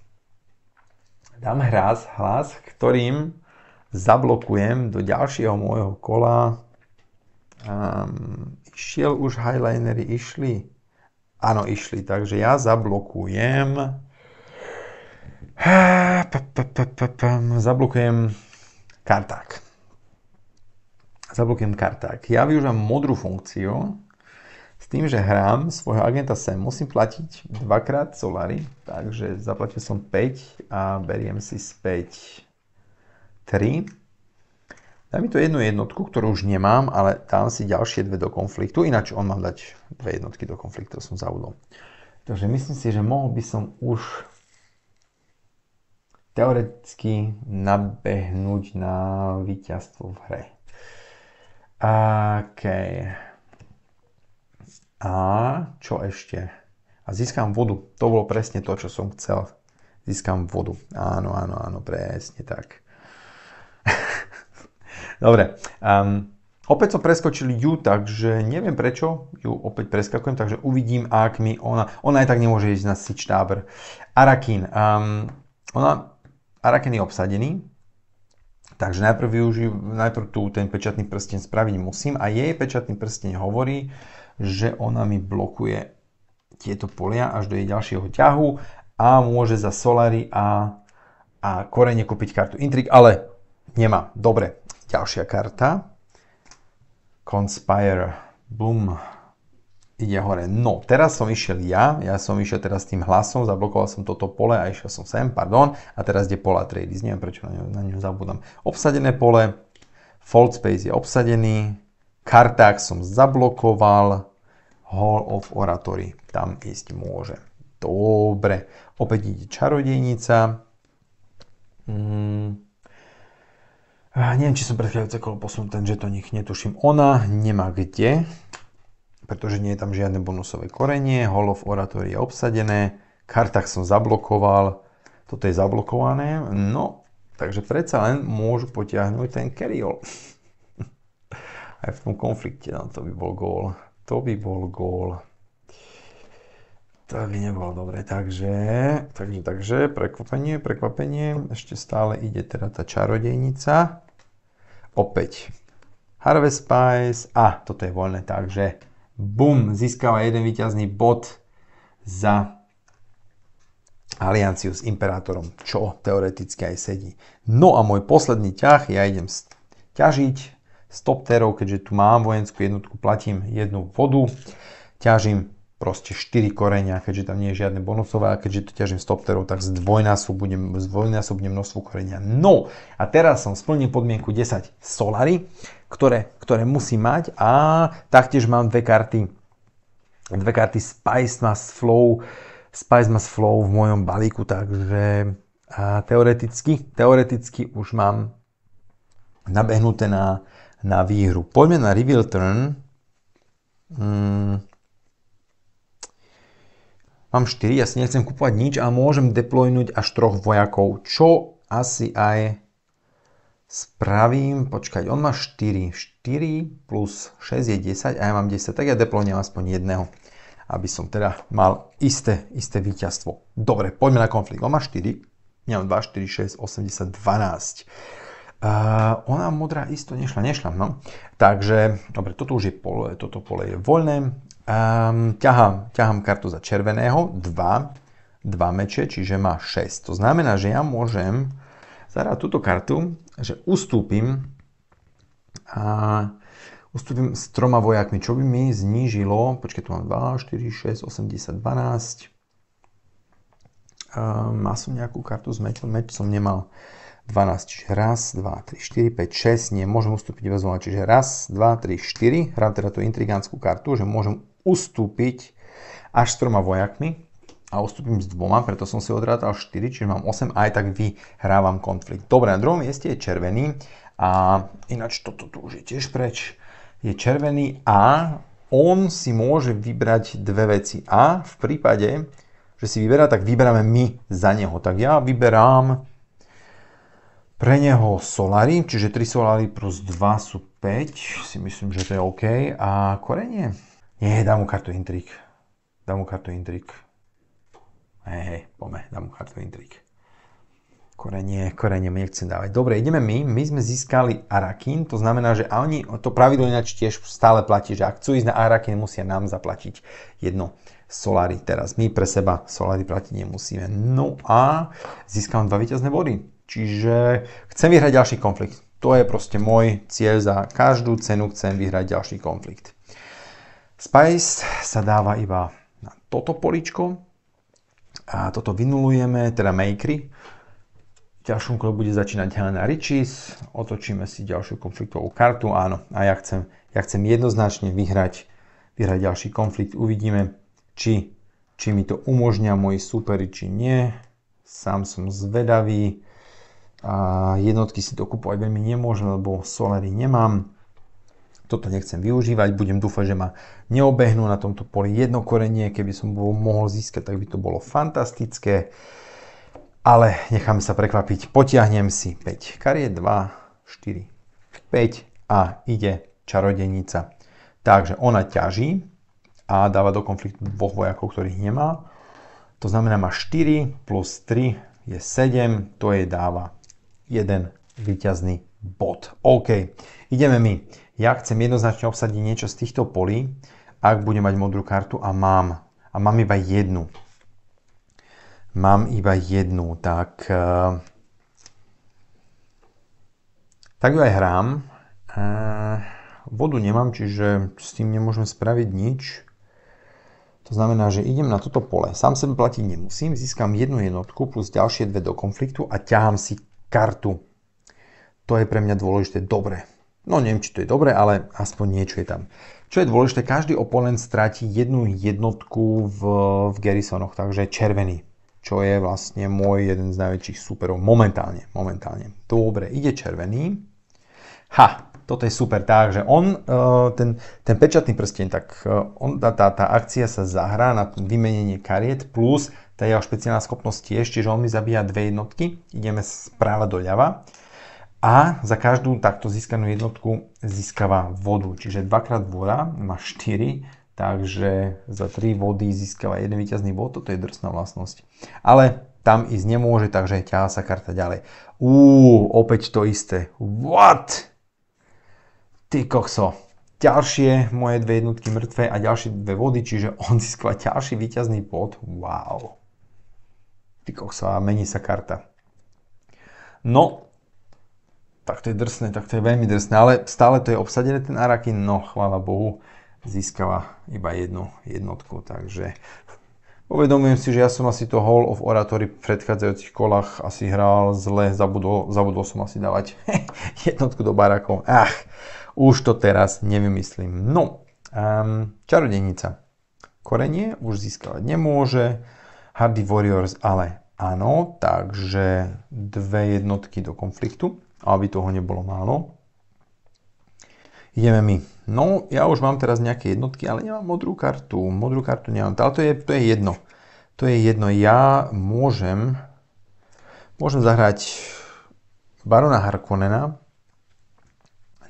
Dám hlas, hlas, ktorým zablokujem do ďalšieho môjho kola. Um, išiel už highlinery, išli? Áno, išli, takže ja zablokujem *sighs* zablokujem karták. Zablokujem karták. Ja využívam modrú funkciu, s tým, že hrám svojho agenta sem, musím platiť dvakrát solary, takže zaplatil som 5 a beriem si späť 3. Dá mi tu jednu jednotku, ktorú už nemám, ale dám si ďalšie dve do konfliktu, ináč on mám dať dve jednotky do konfliktu, som zaudol. Takže myslím si, že mohol by som už teoreticky nabehnúť na víťazstvo v hre. OK. A čo ešte? A získam vodu. To bolo presne to, čo som chcel. Získam vodu. Áno, áno, áno, presne tak. *laughs* Dobre. Um, opäť som preskočil ju, takže neviem prečo ju opäť preskakujem, takže uvidím, ak mi ona... Ona aj tak nemôže ísť na Sitch Tower. Arakin. Um, ona... Arakin je obsadený, Takže najprv využiju, najprv tu ten pečatný prsteň spraviť musím a jej pečatný prsteň hovorí, že ona mi blokuje tieto polia až do jej ďalšieho ťahu a môže za solary a, a korene kúpiť kartu Intrig, ale nemá. Dobre, ďalšia karta. Conspire. Boom. Ide hore. No, teraz som išiel ja, ja som išiel teraz tým hlasom, zablokoval som toto pole a išiel som sem, pardon, a teraz ide pola trades, neviem prečo na ňu, na ňu zabudám. Obsadené pole, fold space je obsadený, kartách som zablokoval. Hall of Oratory tam ísť môže. Dobre, opäť ide čarodejnica. Hmm. Neviem, či som predchádzajúce kolo posunul ten žetoník, netuším. Ona nemá kde, pretože nie je tam žiadne bonusové korenie. Hall of Oratory je obsadené. Kartách som zablokoval. Toto je zablokované. No, takže predsa len môžu potiahnuť ten carryall aj v tom konflikte. No, to by bol gól. To by bol gól. To by nebolo dobre. Takže, takže, takže, prekvapenie, prekvapenie. Ešte stále ide teda tá čarodejnica. Opäť. Harvest Spice. A, toto je voľné, takže bum, získava jeden výťazný bod za alianciu s imperátorom, čo teoreticky aj sedí. No a môj posledný ťah, ja idem ťažiť stopterov, keďže tu mám vojenskú jednotku, platím jednu vodu, ťažím proste 4 korenia, keďže tam nie je žiadne bonusové a keďže to ťažím stopterov, tak zdvojnásobnem, zdvojnásobnem množstvo korenia. No a teraz som splnil podmienku 10 solary, ktoré, ktoré musí mať a taktiež mám dve karty dve karty Spice Mass Flow, Spice Mass Flow v mojom balíku, takže a teoreticky, teoreticky už mám nabehnuté na na výhru. Poďme na reveal turn. Mm. Mám 4, ja nechcem kúpovať nič a môžem deploynúť až troch vojakov, čo asi aj spravím. Počkať, on má 4. 4 plus 6 je 10 a ja mám 10, tak ja deploynem aspoň jedného, aby som teda mal isté, isté víťazstvo. Dobre, poďme na konflikt. On má 4, ja mám 2, 4, 6, 8, 12. Uh, ona modrá isto nešla, nešla, no. Takže, dobre, toto už je pole, toto pole je voľné. Um, ťahám, ťahám kartu za červeného, dva dva meče, čiže má 6. To znamená, že ja môžem zahrať túto kartu, že ustúpim a ustúpim s troma vojakmi, čo by mi znížilo, počkaj, tu mám 2, 4, 6, 8, 10, 12. Um, má som nejakú kartu s mečom, meč som nemal. 12, čiže 1, 2, 3, 4, 5, 6, nie, môžem ustúpiť bez voľna, čiže raz, 2, 3, 4, hrám teda tú intrigánsku kartu, že môžem ustúpiť až s troma vojakmi a ustúpim s dvoma, preto som si odrátal 4, čiže mám 8 a aj tak vyhrávam konflikt. Dobre, na druhom mieste je červený a ináč toto tu už je tiež preč. Je červený a on si môže vybrať dve veci a v prípade, že si vyberá, tak vyberáme my za neho. Tak ja vyberám pre neho solary, čiže 3 solary plus 2 sú 5, si myslím, že to je OK. A korenie? Nie, dám mu kartu intrik. Dám mu kartu intrik. Hej, hej, pome, dám mu kartu intrik. Korenie, korenie mi nechcem dávať. Dobre, ideme my. My sme získali Arakin, to znamená, že oni, to pravidlo ináč tiež stále platí, že ak chcú ísť na Arakin, musia nám zaplatiť jedno solary teraz. My pre seba solary platiť nemusíme. No a získam dva víťazné body. Čiže chcem vyhrať ďalší konflikt. To je proste môj cieľ za každú cenu chcem vyhrať ďalší konflikt. Spice sa dáva iba na toto poličko a toto vynulujeme, teda makery. Ďalšom kole bude začínať Helena Richies. otočíme si ďalšiu konfliktovú kartu, áno, a ja chcem, ja chcem jednoznačne vyhrať, vyhrať ďalší konflikt. Uvidíme, či, či mi to umožňa moji superi, či nie. Sám som zvedavý a jednotky si dokupovať veľmi nemôžem, lebo Solary nemám. Toto nechcem využívať, budem dúfať, že ma neobehnú na tomto poli jedno korenie, keby som bol, mohol získať, tak by to bolo fantastické. Ale necháme sa prekvapiť, potiahnem si 5 kariet, 2, 4, 5 a ide čarodenica. Takže ona ťaží a dáva do konfliktu dvoch vojakov, ktorých nemá. To znamená má 4 plus 3 je 7, to jej dáva jeden výťazný bod. OK, ideme my. Ja chcem jednoznačne obsadiť niečo z týchto polí, ak budem mať modrú kartu a mám. A mám iba jednu. Mám iba jednu, tak... Uh, tak ju aj hrám. Uh, vodu nemám, čiže s tým nemôžem spraviť nič. To znamená, že idem na toto pole. Sám sebe platiť nemusím, získam jednu jednotku plus ďalšie dve do konfliktu a ťahám si kartu. To je pre mňa dôležité. Dobre. No neviem, či to je dobre, ale aspoň niečo je tam. Čo je dôležité, každý oponent stráti jednu jednotku v, v Garrisonoch, takže červený. Čo je vlastne môj jeden z najväčších superov momentálne. Momentálne. Dobre, ide červený. Ha, toto je super tak, že on, e, ten, ten pečatný prsteň, tak e, on, tá, tá, akcia sa zahrá na vymenenie kariet plus tá jeho špeciálna schopnosť tiež, čiže on mi zabíja dve jednotky, ideme správa doľava a za každú takto získanú jednotku získava vodu, čiže dvakrát voda má 4, takže za 3 vody získava jeden výťazný bod, toto je drsná vlastnosť. Ale tam ísť nemôže, takže ťahá sa karta ďalej. Uú, opäť to isté. What? Ty kokso, ďalšie moje dve jednotky mŕtve a ďalšie dve vody, čiže *laughs* on získava ďalší výťazný bod. Wow. Ty kokso, a mení sa karta. No, tak to je drsné, tak to je veľmi drsné, ale stále to je obsadené ten Arakin, no chvála Bohu, získala iba jednu jednotku, takže *laughs* uvedomujem si, že ja som asi to Hall of Oratory v predchádzajúcich kolách asi hral zle, zabudol, zabudol som asi dávať *laughs* jednotku do barakov, ach, už to teraz nevymyslím. No, um, čarodenica. Korenie už získavať nemôže. Hardy Warriors ale áno, takže dve jednotky do konfliktu, aby toho nebolo málo. Ideme my. No, ja už mám teraz nejaké jednotky, ale nemám modrú kartu. Modrú kartu nemám. Ale to je, to je jedno. To je jedno. Ja môžem, môžem zahrať Barona Harkonnena,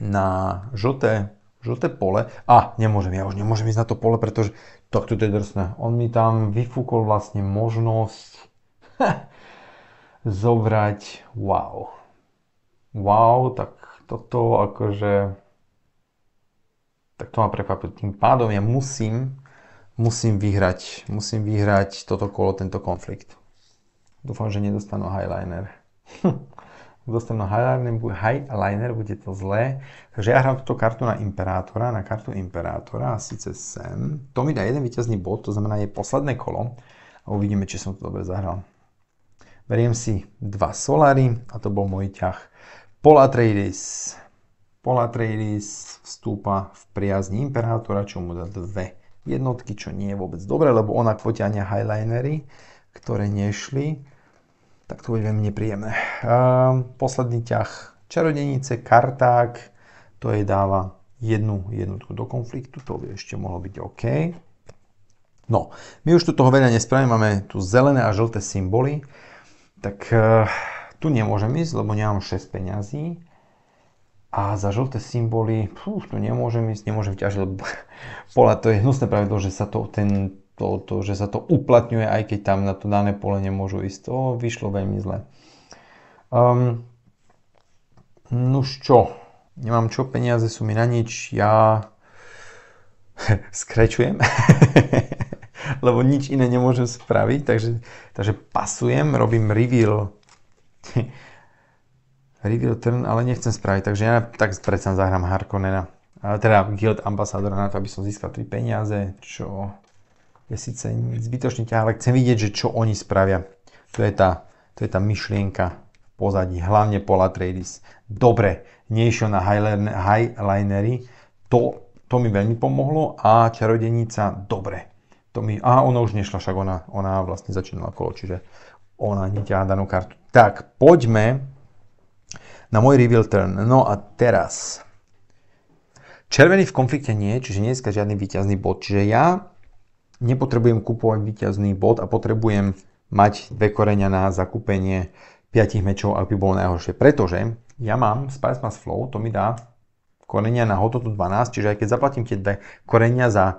na žlté, žlté pole. A nemôžem, ja už nemôžem ísť na to pole, pretože tak to je drsné. On mi tam vyfúkol vlastne možnosť *laughs* zobrať wow. Wow, tak toto akože... Tak to ma prekvapilo. Tým pádom ja musím, musím vyhrať, musím vyhrať toto kolo, tento konflikt. Dúfam, že nedostanú highliner. *laughs* dostanú highliner, bude to zlé. Takže ja hrám túto kartu na Imperátora, na kartu Imperátora a síce sem. To mi dá jeden víťazný bod, to znamená je posledné kolo a uvidíme, či som to dobre zahral. Beriem si dva Solary a to bol môj ťah. Polatreides. Polatreides vstúpa v priazni Imperátora, čo mu dá dve jednotky, čo nie je vôbec dobre, lebo ona potiahne highlinery, ktoré nešli tak to bude veľmi nepríjemné. Ehm, posledný ťah čarodenice, karták, to jej dáva jednu jednotku do konfliktu, to by ešte mohlo byť OK. No, my už tu toho veľa nespravíme, máme tu zelené a žlté symboly, tak eh, tu nemôžem ísť, lebo nemám 6 peňazí. A za žlté symboly, pú, tu nemôžem ísť, nemôžem ťažiť, lebo *laughs* podľa to je hnusné pravidlo, že sa to ten to, to, že sa to uplatňuje, aj keď tam na to dané pole nemôžu ísť. To vyšlo veľmi zle. Um, nuž čo? Nemám čo, peniaze sú mi na nič, ja *laughs* skrečujem, *laughs* lebo nič iné nemôžem spraviť, takže, takže pasujem, robím reveal. *laughs* reveal turn, ale nechcem spraviť, takže ja tak predsa zahrám Harkonnena. Teda Guild Ambassadora na to, aby som získal tri peniaze, čo je síce zbytočne ťa, ale chcem vidieť, že čo oni spravia. To je tá, to je tá myšlienka v pozadí, hlavne po Tradis. Dobre, nešiel na highlinery, to, to mi veľmi pomohlo a čarodenica, dobre. To mi, a ona už nešla, však ona, ona vlastne začínala kolo, čiže ona neťahá danú kartu. Tak, poďme na môj reveal turn. No a teraz. Červený v konflikte nie, čiže dneska žiadny výťazný bod. Čiže ja nepotrebujem kupovať výťazný bod a potrebujem mať dve korenia na zakúpenie 5 mečov, by bolo najhoršie. Pretože ja mám Spice Mass Flow, to mi dá korenia na hodnotu 12, čiže aj keď zaplatím tie dve korenia za a,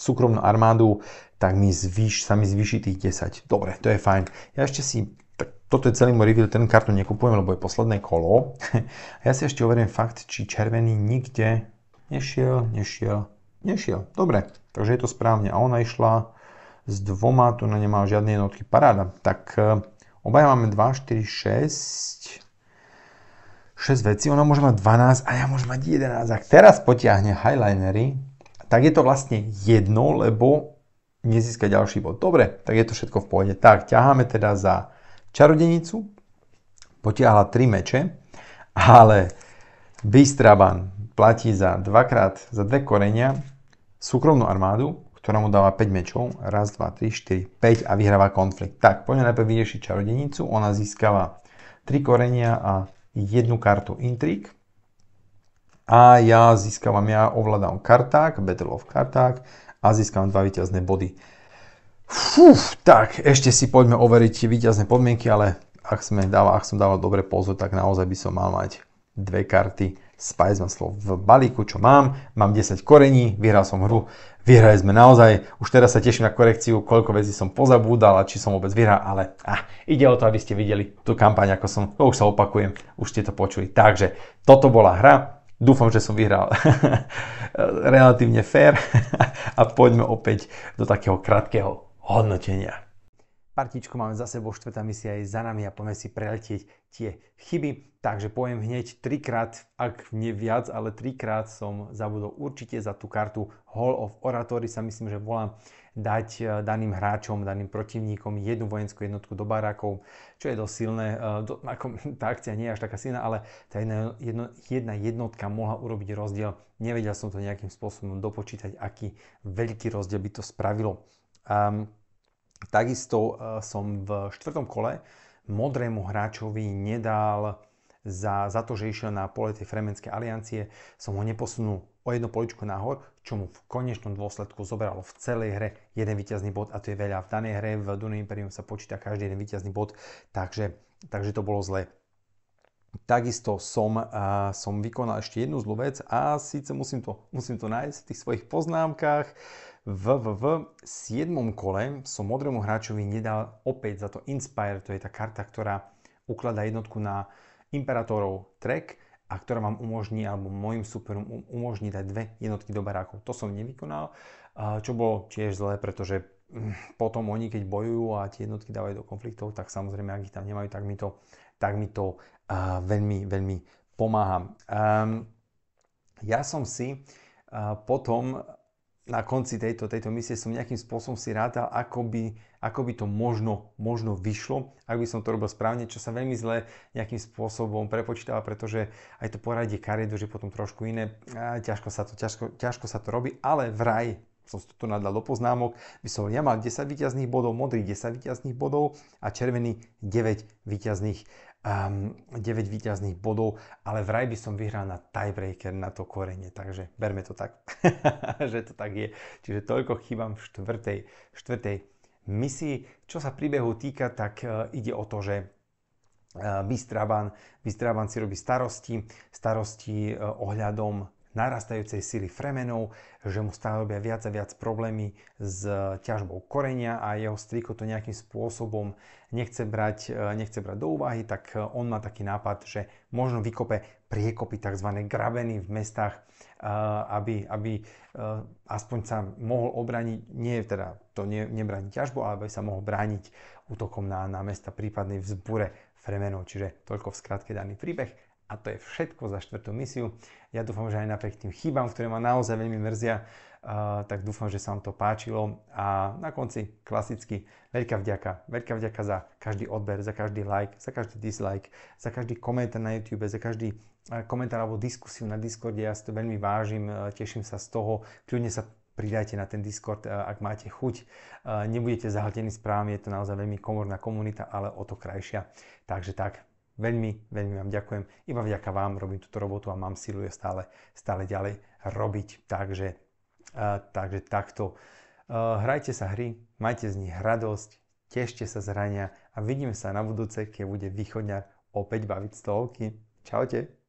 súkromnú armádu, tak mi zvýš, sa mi zvýši tých 10. Dobre, to je fajn. Ja ešte si, tak toto je celý môj review, ten kartu nekupujem, lebo je posledné kolo. *laughs* ja si ešte overím fakt, či červený nikde nešiel, nešiel, Nešiel. Dobre, takže je to správne. A ona išla s dvoma, tu na nemá žiadne jednotky. Paráda. Tak e, obaja máme 2, 4, 6. 6 vecí, ona môže mať 12 a ja môžem mať 11. Ak teraz potiahne highlinery, tak je to vlastne jedno, lebo nezíska ďalší bod. Dobre, tak je to všetko v pohode. Tak, ťaháme teda za čarodenicu, potiahla 3 meče, ale Bystraban platí za dvakrát za dve korenia súkromnú armádu, ktorá mu dáva 5 mečov, raz, 2, 3, 4, 5 a vyhráva konflikt. Tak, poďme najprv vyriešiť čarodenicu, ona získava 3 korenia a jednu kartu intrik. A ja získavam, ja ovládam karták, Battle of Karták a získam dva víťazné body. Fúf, tak ešte si poďme overiť víťazné podmienky, ale ak, sme dáva, ak som dával dobre pozor, tak naozaj by som mal mať dve karty Spice Muscle. V balíku, čo mám, mám 10 korení, vyhral som hru. Vyhrali sme naozaj, už teraz sa teším na korekciu, koľko vecí som pozabúdal a či som vôbec vyhral, ale ah, ide o to, aby ste videli tú kampaň, ako som, no už sa opakujem, už ste to počuli. Takže toto bola hra, dúfam, že som vyhral *laughs* relatívne fair *laughs* a poďme opäť do takého krátkeho hodnotenia. Partičku máme za sebou, štvrtá misia je za nami a poďme si preletieť tie chyby, Takže poviem hneď trikrát, ak nie viac, ale trikrát som zabudol určite za tú kartu Hall of Oratory sa myslím, že volám dať eh, daným hráčom, daným protivníkom jednu vojenskú jednotku do barákov, čo je dosť silné. Eh, do, ako, *laughs* tá akcia nie je až taká silná, ale tá jedna, jedno, jedna jednotka mohla urobiť rozdiel. Nevedel som to nejakým spôsobom dopočítať, aký veľký rozdiel by to spravilo. Um, takisto eh, som v štvrtom kole modrému hráčovi nedal za, za to, že išiel na pole tej Fremenskej aliancie, som ho neposunul o jednu poličku nahor, čo mu v konečnom dôsledku zobralo v celej hre jeden víťazný bod a to je veľa. V danej hre v Dune Imperium sa počíta každý jeden víťazný bod, takže, takže to bolo zlé. Takisto som, a, eh, som vykonal ešte jednu zlú vec a síce musím to, musím to nájsť v tých svojich poznámkach. V, v, v 7. kole som modrému hráčovi nedal opäť za to Inspire, to je tá karta, ktorá ukladá jednotku na, Imperatorov Trek a ktorá vám umožní, alebo môjim superom umožní dať dve jednotky do barákov. To som nevykonal, čo bolo tiež zlé, pretože mm, potom oni, keď bojujú a tie jednotky dávajú do konfliktov, tak samozrejme, ak ich tam nemajú, tak mi to, tak mi to uh, veľmi, veľmi pomáha. Um, ja som si uh, potom na konci tejto, tejto misie som nejakým spôsobom si rátal, ako by, ako by to možno, možno vyšlo, ak by som to robil správne, čo sa veľmi zle nejakým spôsobom prepočítava, pretože aj to poradie kariédu, že potom trošku iné, a ťažko sa to, ťažko, ťažko sa to robí, ale vraj som to tu nadal do poznámok, by som ja mal 10 výťazných bodov, modrý 10 výťazných bodov a červený 9 výťazných um, ehm, 9 výťazných bodov, ale vraj by som vyhral na tiebreaker na to korenie, takže berme to tak, *laughs* že to tak je. Čiže toľko chýbam v štvrtej, štvrtej misii. Čo sa príbehu týka, tak uh, ide o to, že uh, e, Bystraban si robí starosti, starosti uh, ohľadom narastajúcej sily fremenov, že mu stále robia viac a viac problémy s ťažbou korenia a jeho striko to nejakým spôsobom nechce brať, e, nechce brať do úvahy, tak e, on má taký nápad, že možno vykope priekopy tzv. graveny v mestách, e, aby, aby aspoň sa mohol obraniť, nie teda to ne, nebrániť ťažbu, ale aby sa mohol brániť útokom na, na mesta, prípadnej vzbure fremenov. Čiže toľko v skratke daný príbeh. A to je všetko za štvrtú misiu. Ja dúfam, že aj napriek tým chybám, ktoré ma naozaj veľmi mrzia, eh, tak dúfam, že sa vám to páčilo. A na konci klasicky veľká vďaka. Veľká vďaka za každý odber, za každý like, za každý dislike, za každý komentár na YouTube, za každý eh, komentár alebo diskusiu na Discorde. Ja si to veľmi vážim, eh, teším sa z toho. Kľudne sa pridajte na ten Discord, ak máte chuť. Nebudete zahltení správami, je to naozaj veľmi komorná komunita, ale o to krajšia. Takže tak, Veľmi, veľmi vám ďakujem. Iba vďaka vám robím túto robotu a mám silu je stále, stále ďalej robiť. Takže, uh, takže takto. Uh, hrajte sa hry, majte z nich radosť, tešte sa z hrania a vidíme sa na budúce, keď bude východňar opäť baviť stovky. Čaute.